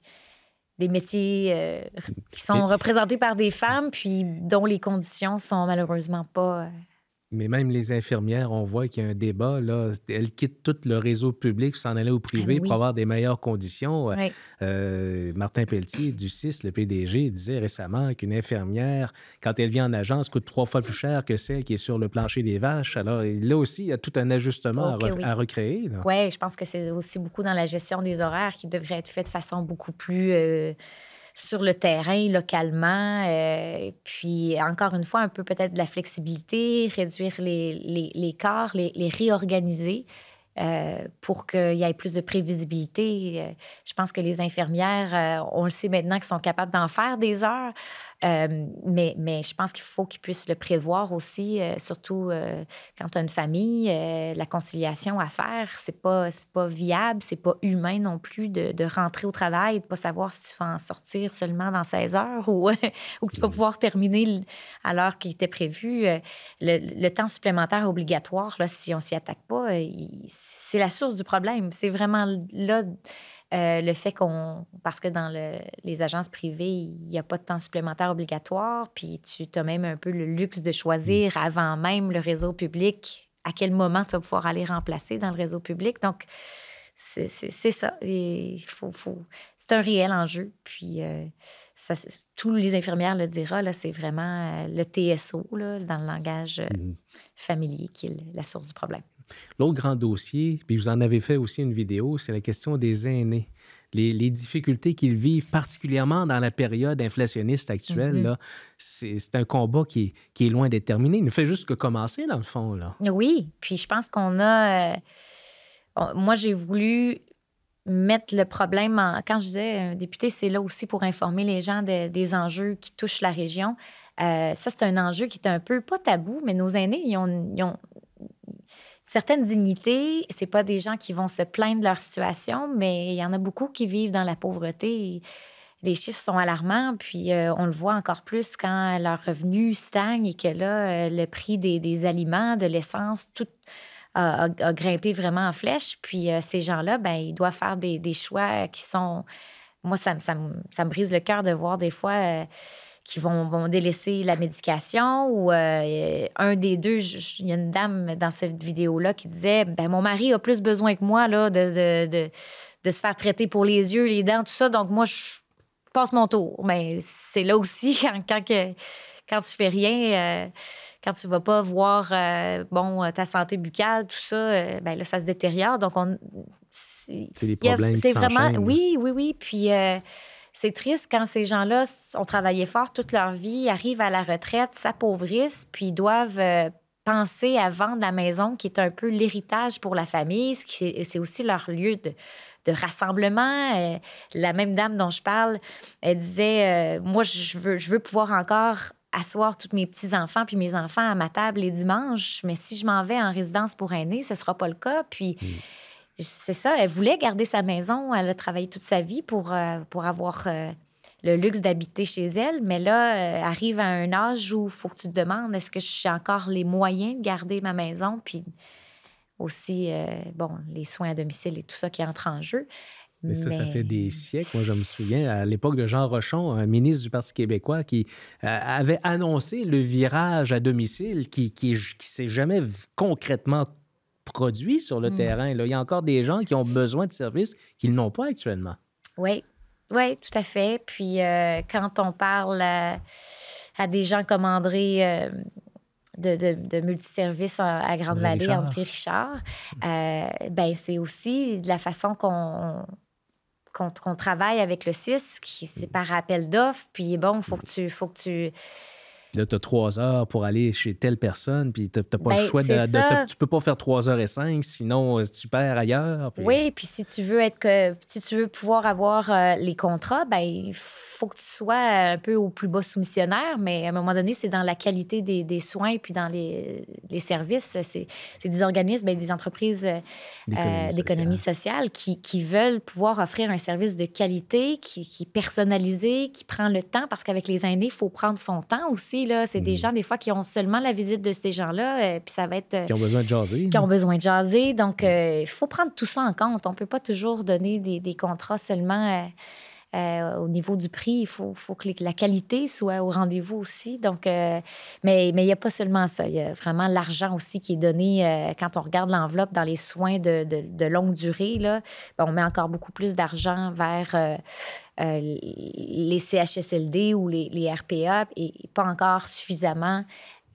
des métiers qui sont représentés par des femmes, puis dont les conditions sont malheureusement pas mais même les infirmières, on voit qu'il y a un débat. Là. Elles quittent tout le réseau public pour s'en aller au privé ben pour avoir des meilleures conditions. Euh, Martin Pelletier du CIS, le PDG, disait récemment qu'une infirmière, quand elle vient en agence, coûte trois fois plus cher que celle qui est sur le plancher des vaches. Alors là aussi, il y a tout un ajustement à, recréer. Oui, je pense que c'est aussi beaucoup dans la gestion des horaires qui devrait être fait de façon beaucoup plus... Euh, sur le terrain localement. Euh, puis encore une fois, un peu peut-être de la flexibilité, réduire les, les, les corps, les, réorganiser. Euh, pour qu'il y ait plus de prévisibilité. Euh, je pense que les infirmières, on le sait maintenant, qu'elles sont capables d'en faire des heures. Euh, mais, mais je pense qu'il faut qu'ils puissent le prévoir aussi, euh, surtout euh, quand tu as une famille, la conciliation à faire, c'est pas, pas viable, c'est pas humain non plus de, rentrer au travail et de pas savoir si tu vas en sortir seulement dans 16 heures ou, ou que tu vas pouvoir terminer à l'heure qui était prévue. Le, le, temps supplémentaire obligatoire, là, si on s'y attaque pas, c'est la source du problème. C'est vraiment là euh, le fait qu'on. Parce que dans les agences privées, il n'y a pas de temps supplémentaire obligatoire, puis tu as même un peu le luxe de mm. choisir avant même le réseau public à quel moment tu vas pouvoir aller remplacer dans le réseau public. Donc, c'est ça. C'est un réel enjeu. Puis. Euh, tous les infirmières le diront, c'est vraiment euh, le TSO là, dans le langage mm. familier qui est la source du problème. L'autre grand dossier, puis vous en avez fait aussi une vidéo, c'est la question des aînés. Les, difficultés qu'ils vivent, particulièrement dans la période inflationniste actuelle, mhm. là, c'est un combat qui est, loin d'être terminé. Il ne fait juste que commencer, dans le fond. Là. Oui, puis je pense qu'on a... Euh, moi, j'ai voulu mettre le problème en. Quand je disais un député, c'est là aussi pour informer les gens des enjeux qui touchent la région. Euh, ça, c'est un enjeu qui est un peu pas tabou, mais nos aînés, ils ont, certaines dignités, c'est pas des gens qui vont se plaindre de leur situation, mais il y en a beaucoup qui vivent dans la pauvreté. Les chiffres sont alarmants, puis euh, on le voit encore plus quand leurs revenus stagnent et que là, euh, le prix des, aliments, de l'essence, tout a, grimpé vraiment en flèche. Puis euh, ces gens-là, ben, ils doivent faire des, choix qui sont... Moi, ça, ça me brise le cœur de voir des fois qui vont, délaisser la médication ou euh, un des deux, il y a une dame dans cette vidéo-là qui disait ben, Mon mari a plus besoin que moi là, de, de, de, de se faire traiter pour les yeux, les dents, tout ça, donc moi, je passe mon tour. Mais c'est là aussi, quand, quand, que, quand tu fais rien, euh, quand tu vas pas voir euh, bon, ta santé buccale, tout ça, ben là, ça se détériore. Donc, on. C'est des problèmes vraiment, Oui, oui, oui. Puis c'est triste quand ces gens-là ont travaillé fort toute leur vie, arrivent à la retraite, s'appauvrissent, puis doivent euh, penser à vendre la maison qui est un peu l'héritage pour la famille. C'est aussi leur lieu de, rassemblement. Euh, la même dame dont je parle, elle disait euh, Moi, je veux, je veux pouvoir encore asseoir tous mes petits-enfants puis mes enfants à ma table les dimanches, mais si je m'en vais en résidence pour aînés, ce ne sera pas le cas. Puis. Mmh c'est ça, elle voulait garder sa maison. Elle a travaillé toute sa vie pour, euh, pour avoir euh, le luxe d'habiter chez elle. Mais là, euh, arrive à un âge où il faut que tu te demandes est-ce que j'ai encore les moyens de garder ma maison? Puis aussi, bon, les soins à domicile et tout ça qui entre en jeu. Mais, ça, ça fait des siècles. Moi, je me souviens, à l'époque de Jean Rochon, un ministre du Parti québécois, qui avait annoncé le virage à domicile qui ne qui, s'est jamais concrètement produit sur le mm. terrain. Il y a encore des gens qui ont besoin de services qu'ils n'ont pas actuellement. Oui, oui, tout à fait. Puis euh, quand on parle à, des gens comme André euh, de, de, multiservices à, Grande-Vallée, André Richard, euh, ben c'est aussi de la façon qu'on qu'on travaille avec le CIS, qui c'est mm. par appel d'offres. Puis bon, il faut que tu faut que tu là, tu as trois heures pour aller chez telle personne, puis tu n'as pas le ben, choix de. tu peux pas faire trois heures et cinq, sinon euh, tu perds ailleurs. Oui, puis si tu veux être tu veux pouvoir avoir euh, les contrats, ben il faut que tu sois euh, un peu au plus bas soumissionnaire, mais à un moment donné, c'est dans la qualité des, soins puis dans les, services. C'est des organismes et ben, des entreprises d'économie sociale, qui, veulent pouvoir offrir un service de qualité, qui, qui est personnalisé, qui prend le temps, parce qu'avec les aînés, il faut prendre son temps aussi c'est des hmm. gens, des fois, qui ont seulement la visite de ces gens-là, euh, puis ça va être... Euh, qui ont besoin de jaser. Qui ont hein. besoin de jaser. Donc, euh, il faut prendre tout ça en compte. On ne peut pas toujours donner des, des contrats seulement... Euh, au niveau du prix, il faut, faut que la qualité soit au rendez-vous aussi. Donc, euh, mais il y n'y a pas seulement ça. Il y a vraiment l'argent aussi qui est donné euh, quand on regarde l'enveloppe dans les soins de, de, longue durée. Là, ben, on met encore beaucoup plus d'argent vers les CHSLD ou les, RPA et, pas encore suffisamment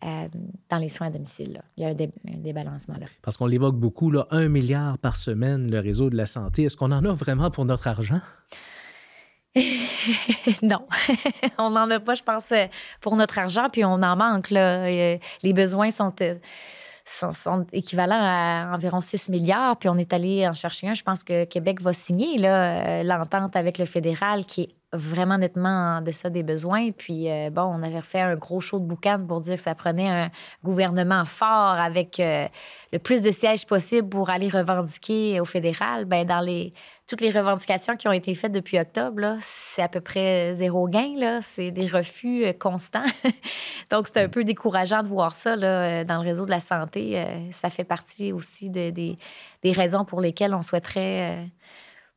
dans les soins à domicile. Il y a un, débalancement là. Parce qu'on l'évoque beaucoup, là, 1 milliard par semaine, le réseau de la santé. Est-ce qu'on en a vraiment pour notre argent? non, on n'en a pas, je pense, euh, pour notre argent, puis on en manque. Euh, les besoins sont, euh, sont, sont équivalents à environ 6 milliards, puis on est allé en chercher un. Je pense que Québec va signer l'entente avec le fédéral qui est vraiment nettement de ça des besoins. Puis, euh, bon, on avait refait un gros show de boucan pour dire que ça prenait un gouvernement fort avec euh, le plus de sièges possible pour aller revendiquer au fédéral. Bien, dans les, toutes les revendications qui ont été faites depuis octobre, c'est à peu près zéro gain. Là. C'est des refus euh, constants. Donc, c'est un peu décourageant de voir ça là, dans le réseau de la santé. ça fait partie aussi de, des, des raisons pour lesquelles on souhaiterait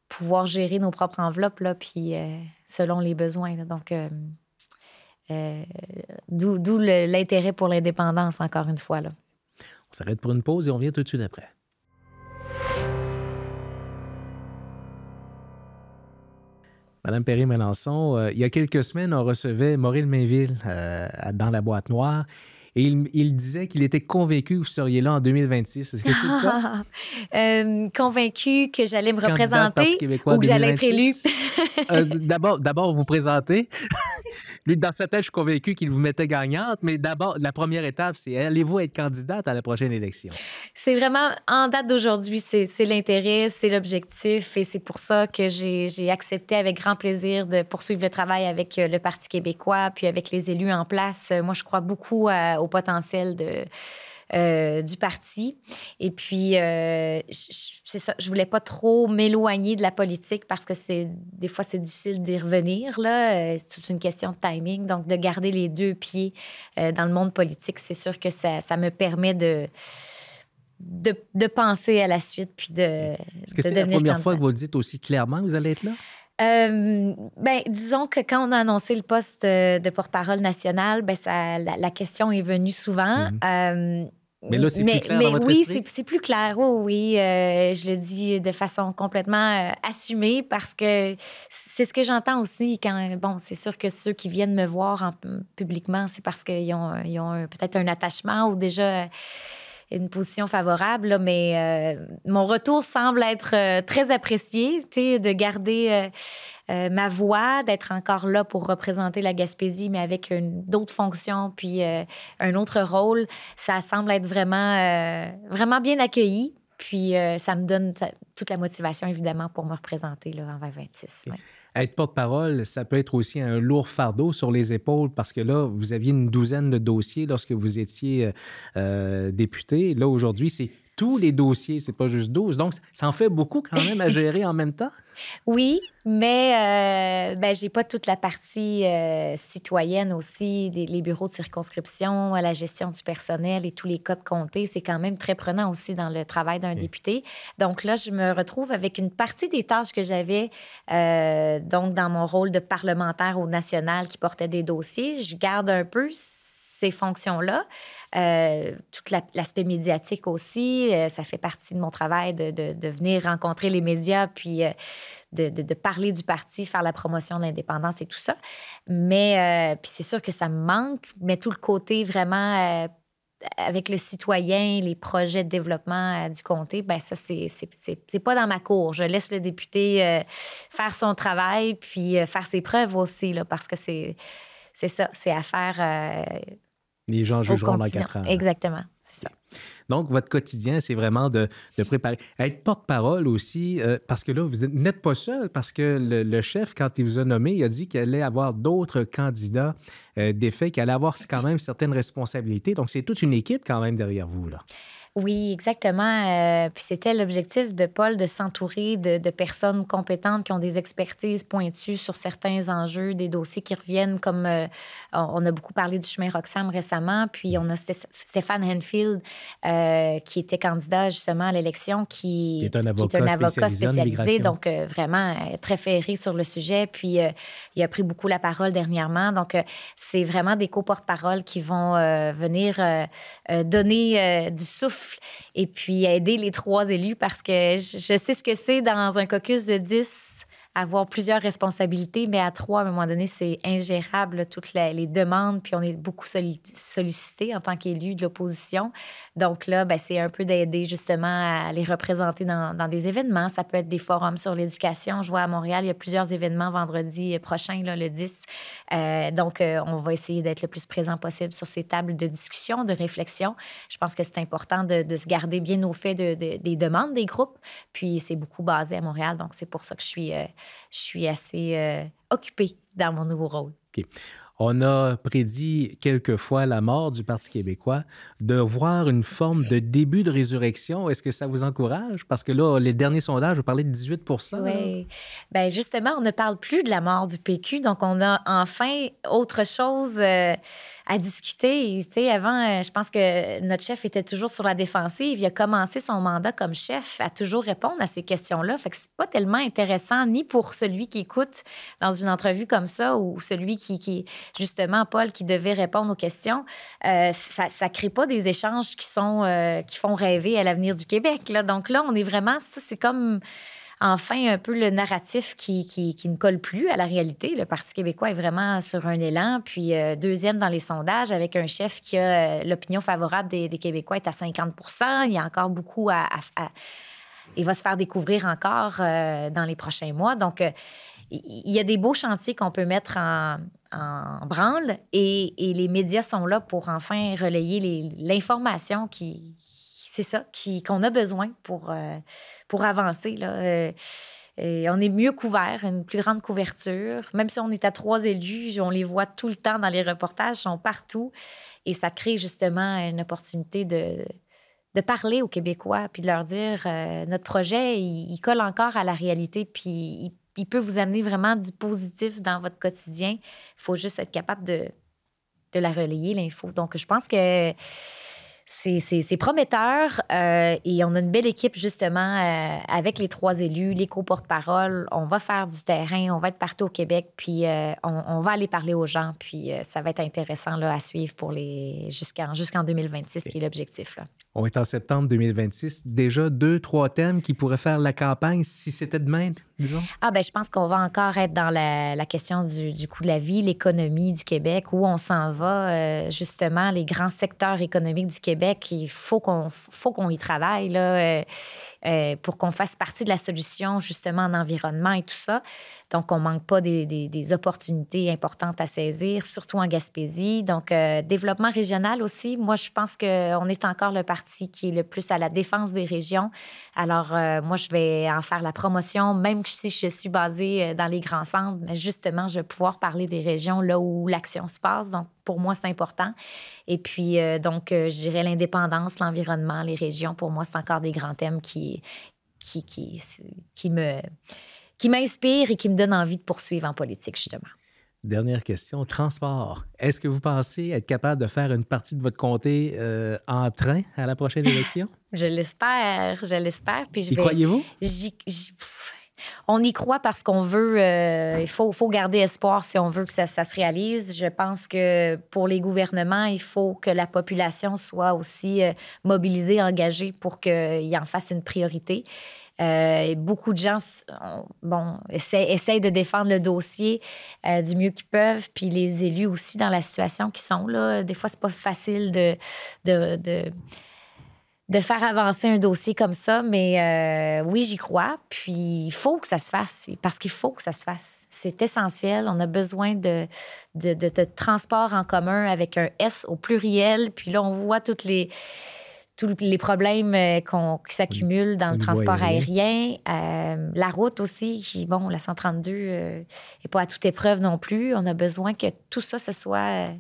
pouvoir gérer nos propres enveloppes, là, puis euh, selon les besoins. Donc, euh, euh, d'où l'intérêt pour l'indépendance, encore une fois. Là. On s'arrête pour une pause et on vient tout de suite après. Madame Perry-Melançon, il y a quelques semaines, on recevait Maurice Mainville dans la boîte noire et il, disait qu'il était convaincu que vous seriez là en 2026. Est-ce que c'est le euh, convaincu que j'allais me représenter ou que j'allais être élu. Euh, d'abord, d'abord, vous présenter. Lui, dans sa tête, je suis convaincu qu'il vous mettait gagnante, mais d'abord, la première étape, c'est allez-vous être candidate à la prochaine élection? C'est vraiment, en date d'aujourd'hui, c'est l'intérêt, c'est l'objectif, et c'est pour ça que j'ai accepté avec grand plaisir de poursuivre le travail avec euh, le Parti québécois, puis avec les élus en place. Euh, moi, je crois beaucoup euh, au potentiel de euh, du parti. Et puis, euh, c'est ça, je voulais pas trop m'éloigner de la politique parce que c'est des fois, c'est difficile d'y revenir. Là. Euh, c'est toute une question de timing. Donc, de garder les deux pieds dans le monde politique, c'est sûr que ça, ça me permet de, de, penser à la suite puis de. Est-ce que c'est la première fois que vous le dites aussi clairement que vous allez être là? ben, disons que quand on a annoncé le poste de porte-parole nationale, ben, ça, la, question est venue souvent. Mm-hmm. Mais là, c'est euh, oui, c'est plus clair. Oh, oui, euh, je le dis de façon complètement euh, assumée parce que c'est ce que j'entends aussi quand, bon, c'est sûr que ceux qui viennent me voir publiquement, c'est parce qu'ils ont, ils ont peut-être un attachement ou déjà une position favorable, mais euh, mon retour semble être euh, très apprécié, de garder euh, ma voix, d'être encore là pour représenter la Gaspésie, mais avec d'autres fonctions, puis un autre rôle. Ça semble être vraiment, vraiment bien accueilli. Puis ça me donne toute la motivation, évidemment, pour me représenter là, en 2026. Ouais être porte-parole, ça peut être aussi un lourd fardeau sur les épaules parce que là, vous aviez une douzaine de dossiers lorsque vous étiez euh, euh, député. Là, aujourd'hui, c'est tous les dossiers, c'est pas juste 12. Donc, ça en fait beaucoup quand même à gérer en même temps. Oui, mais je euh, ben, j'ai pas toute la partie euh, citoyenne aussi, les bureaux de circonscription, la gestion du personnel et tous les codes comptés. C'est quand même très prenant aussi dans le travail d'un député. Donc là, je me retrouve avec une partie des tâches que j'avais euh, donc dans mon rôle de parlementaire au national qui portait des dossiers. Je garde un peu ces fonctions-là. Euh, tout l'aspect médiatique aussi, euh, ça fait partie de mon travail de, venir rencontrer les médias, puis euh, de, parler du parti, faire la promotion de l'indépendance et tout ça. Mais puis c'est sûr que ça me manque, mais tout le côté vraiment avec le citoyen, les projets de développement du comté, ben ça, c'est pas dans ma cour. Je laisse le député faire son travail, puis faire ses preuves aussi, là, parce que c'est ça, c'est à faire les gens jugeront dans quatre ans. Exactement, c'est ça. Donc, votre quotidien, c'est vraiment de, de, préparer. Être porte-parole aussi, euh, parce que là, vous n'êtes pas seul, parce que le, chef, quand il vous a nommé, il a dit qu'il allait avoir d'autres candidats des euh, d'effet, qu'il allait avoir quand même certaines responsabilités. Donc, c'est toute une équipe quand même derrière vous, là. Oui, exactement. Euh, puis c'était l'objectif de Paul de s'entourer de, personnes compétentes qui ont des expertises pointues sur certains enjeux, des dossiers qui reviennent, comme euh, on a beaucoup parlé du chemin Roxham récemment, puis on a Stéphane Henfield euh, qui était candidat justement à l'élection, qui, est un avocat, spécialisé, donc vraiment très ferré sur le sujet. Puis il a pris beaucoup la parole dernièrement. Donc c'est vraiment des co-porte-parole qui vont venir donner du souffle et puis aider les trois élus parce que je sais ce que c'est dans un caucus de 10 avoir plusieurs responsabilités, mais à trois, à un moment donné, c'est ingérable, toutes les, demandes, puis on est beaucoup sollicité en tant qu'élu de l'opposition. Donc là, ben, c'est un peu d'aider justement à les représenter dans, des événements. Ça peut être des forums sur l'éducation. Je vois à Montréal, il y a plusieurs événements vendredi euh, prochain, le 10. Euh, donc, euh, on va essayer d'être le plus présent possible sur ces tables de discussion, de réflexion. Je pense que c'est important de, se garder bien au fait de, des demandes des groupes. Puis, c'est beaucoup basé à Montréal, donc c'est pour ça que je suis je suis assez euh, occupée dans mon nouveau rôle. On a prédit quelquefois la mort du Parti québécois, de voir une forme de début de résurrection. Est-ce que ça vous encourage? Parce que là, les derniers sondages, vous parlez de 18 Oui. Bien, justement, on ne parle plus de la mort du PQ, donc on a enfin autre chose. Euh, à discuter. Tu sais, avant, euh, je pense que notre chef était toujours sur la défensive. Il a commencé son mandat comme chef à toujours répondre à ces questions-là. Fait que c'est pas tellement intéressant ni pour celui qui écoute dans une entrevue comme ça ou celui qui, qui justement, Paul, qui devait répondre aux questions. Euh, ça, ça crée pas des échanges qui sont euh, qui font rêver à l'avenir du Québec. Là. Donc là, on est vraiment, ça, c'est comme enfin un peu le narratif qui, ne colle plus à la réalité. Le Parti québécois est vraiment sur un élan. Puis euh, deuxième dans les sondages avec un chef qui a euh, l'opinion favorable des, Québécois est à 50 Il y a encore beaucoup à... il va se faire découvrir encore euh, dans les prochains mois. Donc, il y a des beaux chantiers qu'on peut mettre en, branle et, et, les médias sont là pour enfin relayer l'information qui, c'est ça, qui, qu'on a besoin pour, euh, pour avancer. Là. Euh, et on est mieux couvert, une plus grande couverture. Même si on est à trois élus, on les voit tout le temps dans les reportages, ils sont partout. Et ça crée justement une opportunité de, de parler aux Québécois, puis de leur dire euh, notre projet, il, colle encore à la réalité, puis il, peut vous amener vraiment du positif dans votre quotidien. Il faut juste être capable de, de la relayer, l'info. Donc, je pense que c'est prometteur euh, et on a une belle équipe justement euh, avec les trois élus, les co-porte-parole. On va faire du terrain, on va être partout au Québec, puis euh, on, va aller parler aux gens, puis ça va être intéressant là, à suivre pour les jusqu'en 2026, qui est l'objectif. On est en septembre 2026. Déjà deux, trois thèmes qui pourraient faire la campagne si c'était demain. Ah, ben je pense qu'on va encore être dans la, question du, coût de la vie, l'économie du Québec, où on s'en va, euh, justement, les grands secteurs économiques du Québec. Il faut qu'on, faut qu'on y travaille, là. Euh, euh, pour qu'on fasse partie de la solution justement en environnement et tout ça. Donc, on ne manque pas des, opportunités importantes à saisir, surtout en Gaspésie. Donc, euh, développement régional aussi. Moi, je pense qu'on est encore le parti qui est le plus à la défense des régions. Alors, euh, moi, je vais en faire la promotion, même si je suis basée dans les grands centres. Mais justement, je vais pouvoir parler des régions là où l'action se passe. Donc, pour moi, c'est important. Et puis, euh, donc, euh, je dirais l'indépendance, l'environnement, les régions, pour moi, c'est encore des grands thèmes qui, qui, qui, me qui m'inspirent et qui me donnent envie de poursuivre en politique, justement. Dernière question, transport. Est-ce que vous pensez être capable de faire une partie de votre comté euh, en train à la prochaine élection? je l'espère, je l'espère. Puis je croyez-vous? On y croit parce qu'on veut, euh, il faut, garder espoir si on veut que ça, se réalise. Je pense que pour les gouvernements, il faut que la population soit aussi euh, mobilisée, engagée pour y en fasse une priorité. Euh, beaucoup de gens bon, essaient, de défendre le dossier du mieux qu'ils peuvent, puis les élus aussi dans la situation qu'ils sont là. Des fois, c'est pas facile de, de de faire avancer un dossier comme ça, mais euh, oui, j'y crois. Puis il faut que ça se fasse, parce qu'il faut que ça se fasse. C'est essentiel. On a besoin de de, de, transport en commun avec un S au pluriel. Puis là, on voit toutes les, tous les problèmes euh, qu'on qui s'accumulent dans le, transport aérien. Euh, la route aussi, qui, bon, la 132 n'est pas à toute épreuve non plus. On a besoin que tout ça, ça soit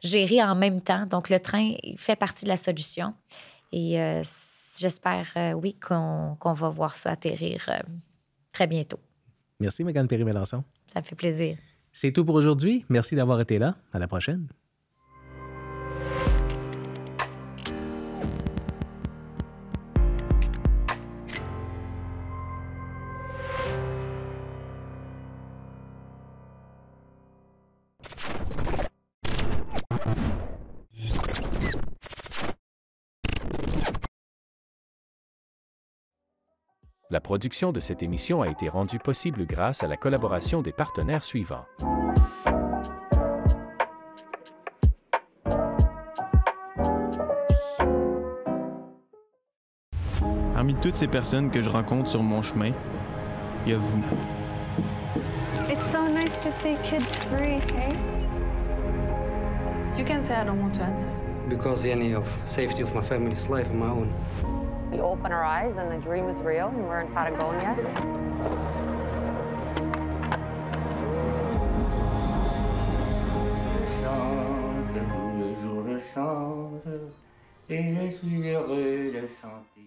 géré en même temps. Donc, le train fait partie de la solution. Et euh, j'espère, euh, oui, qu'on va voir ça atterrir euh, très bientôt. Merci, Mégane Perry-Mélenchon. Ça me fait plaisir. C'est tout pour aujourd'hui. Merci d'avoir été là. À la prochaine. La production de cette émission a été rendue possible grâce à la collaboration des partenaires suivants. Parmi toutes ces personnes que je rencontre sur mon chemin, il y a vous. It's so nice to see kids free, hey? You can say I don't want to answer. Because any of safety of my family's life and my own. We open our eyes and the dream is real and we're in Patagonia. Je chante, tous les jours je chante, et je suis heureux de chanter.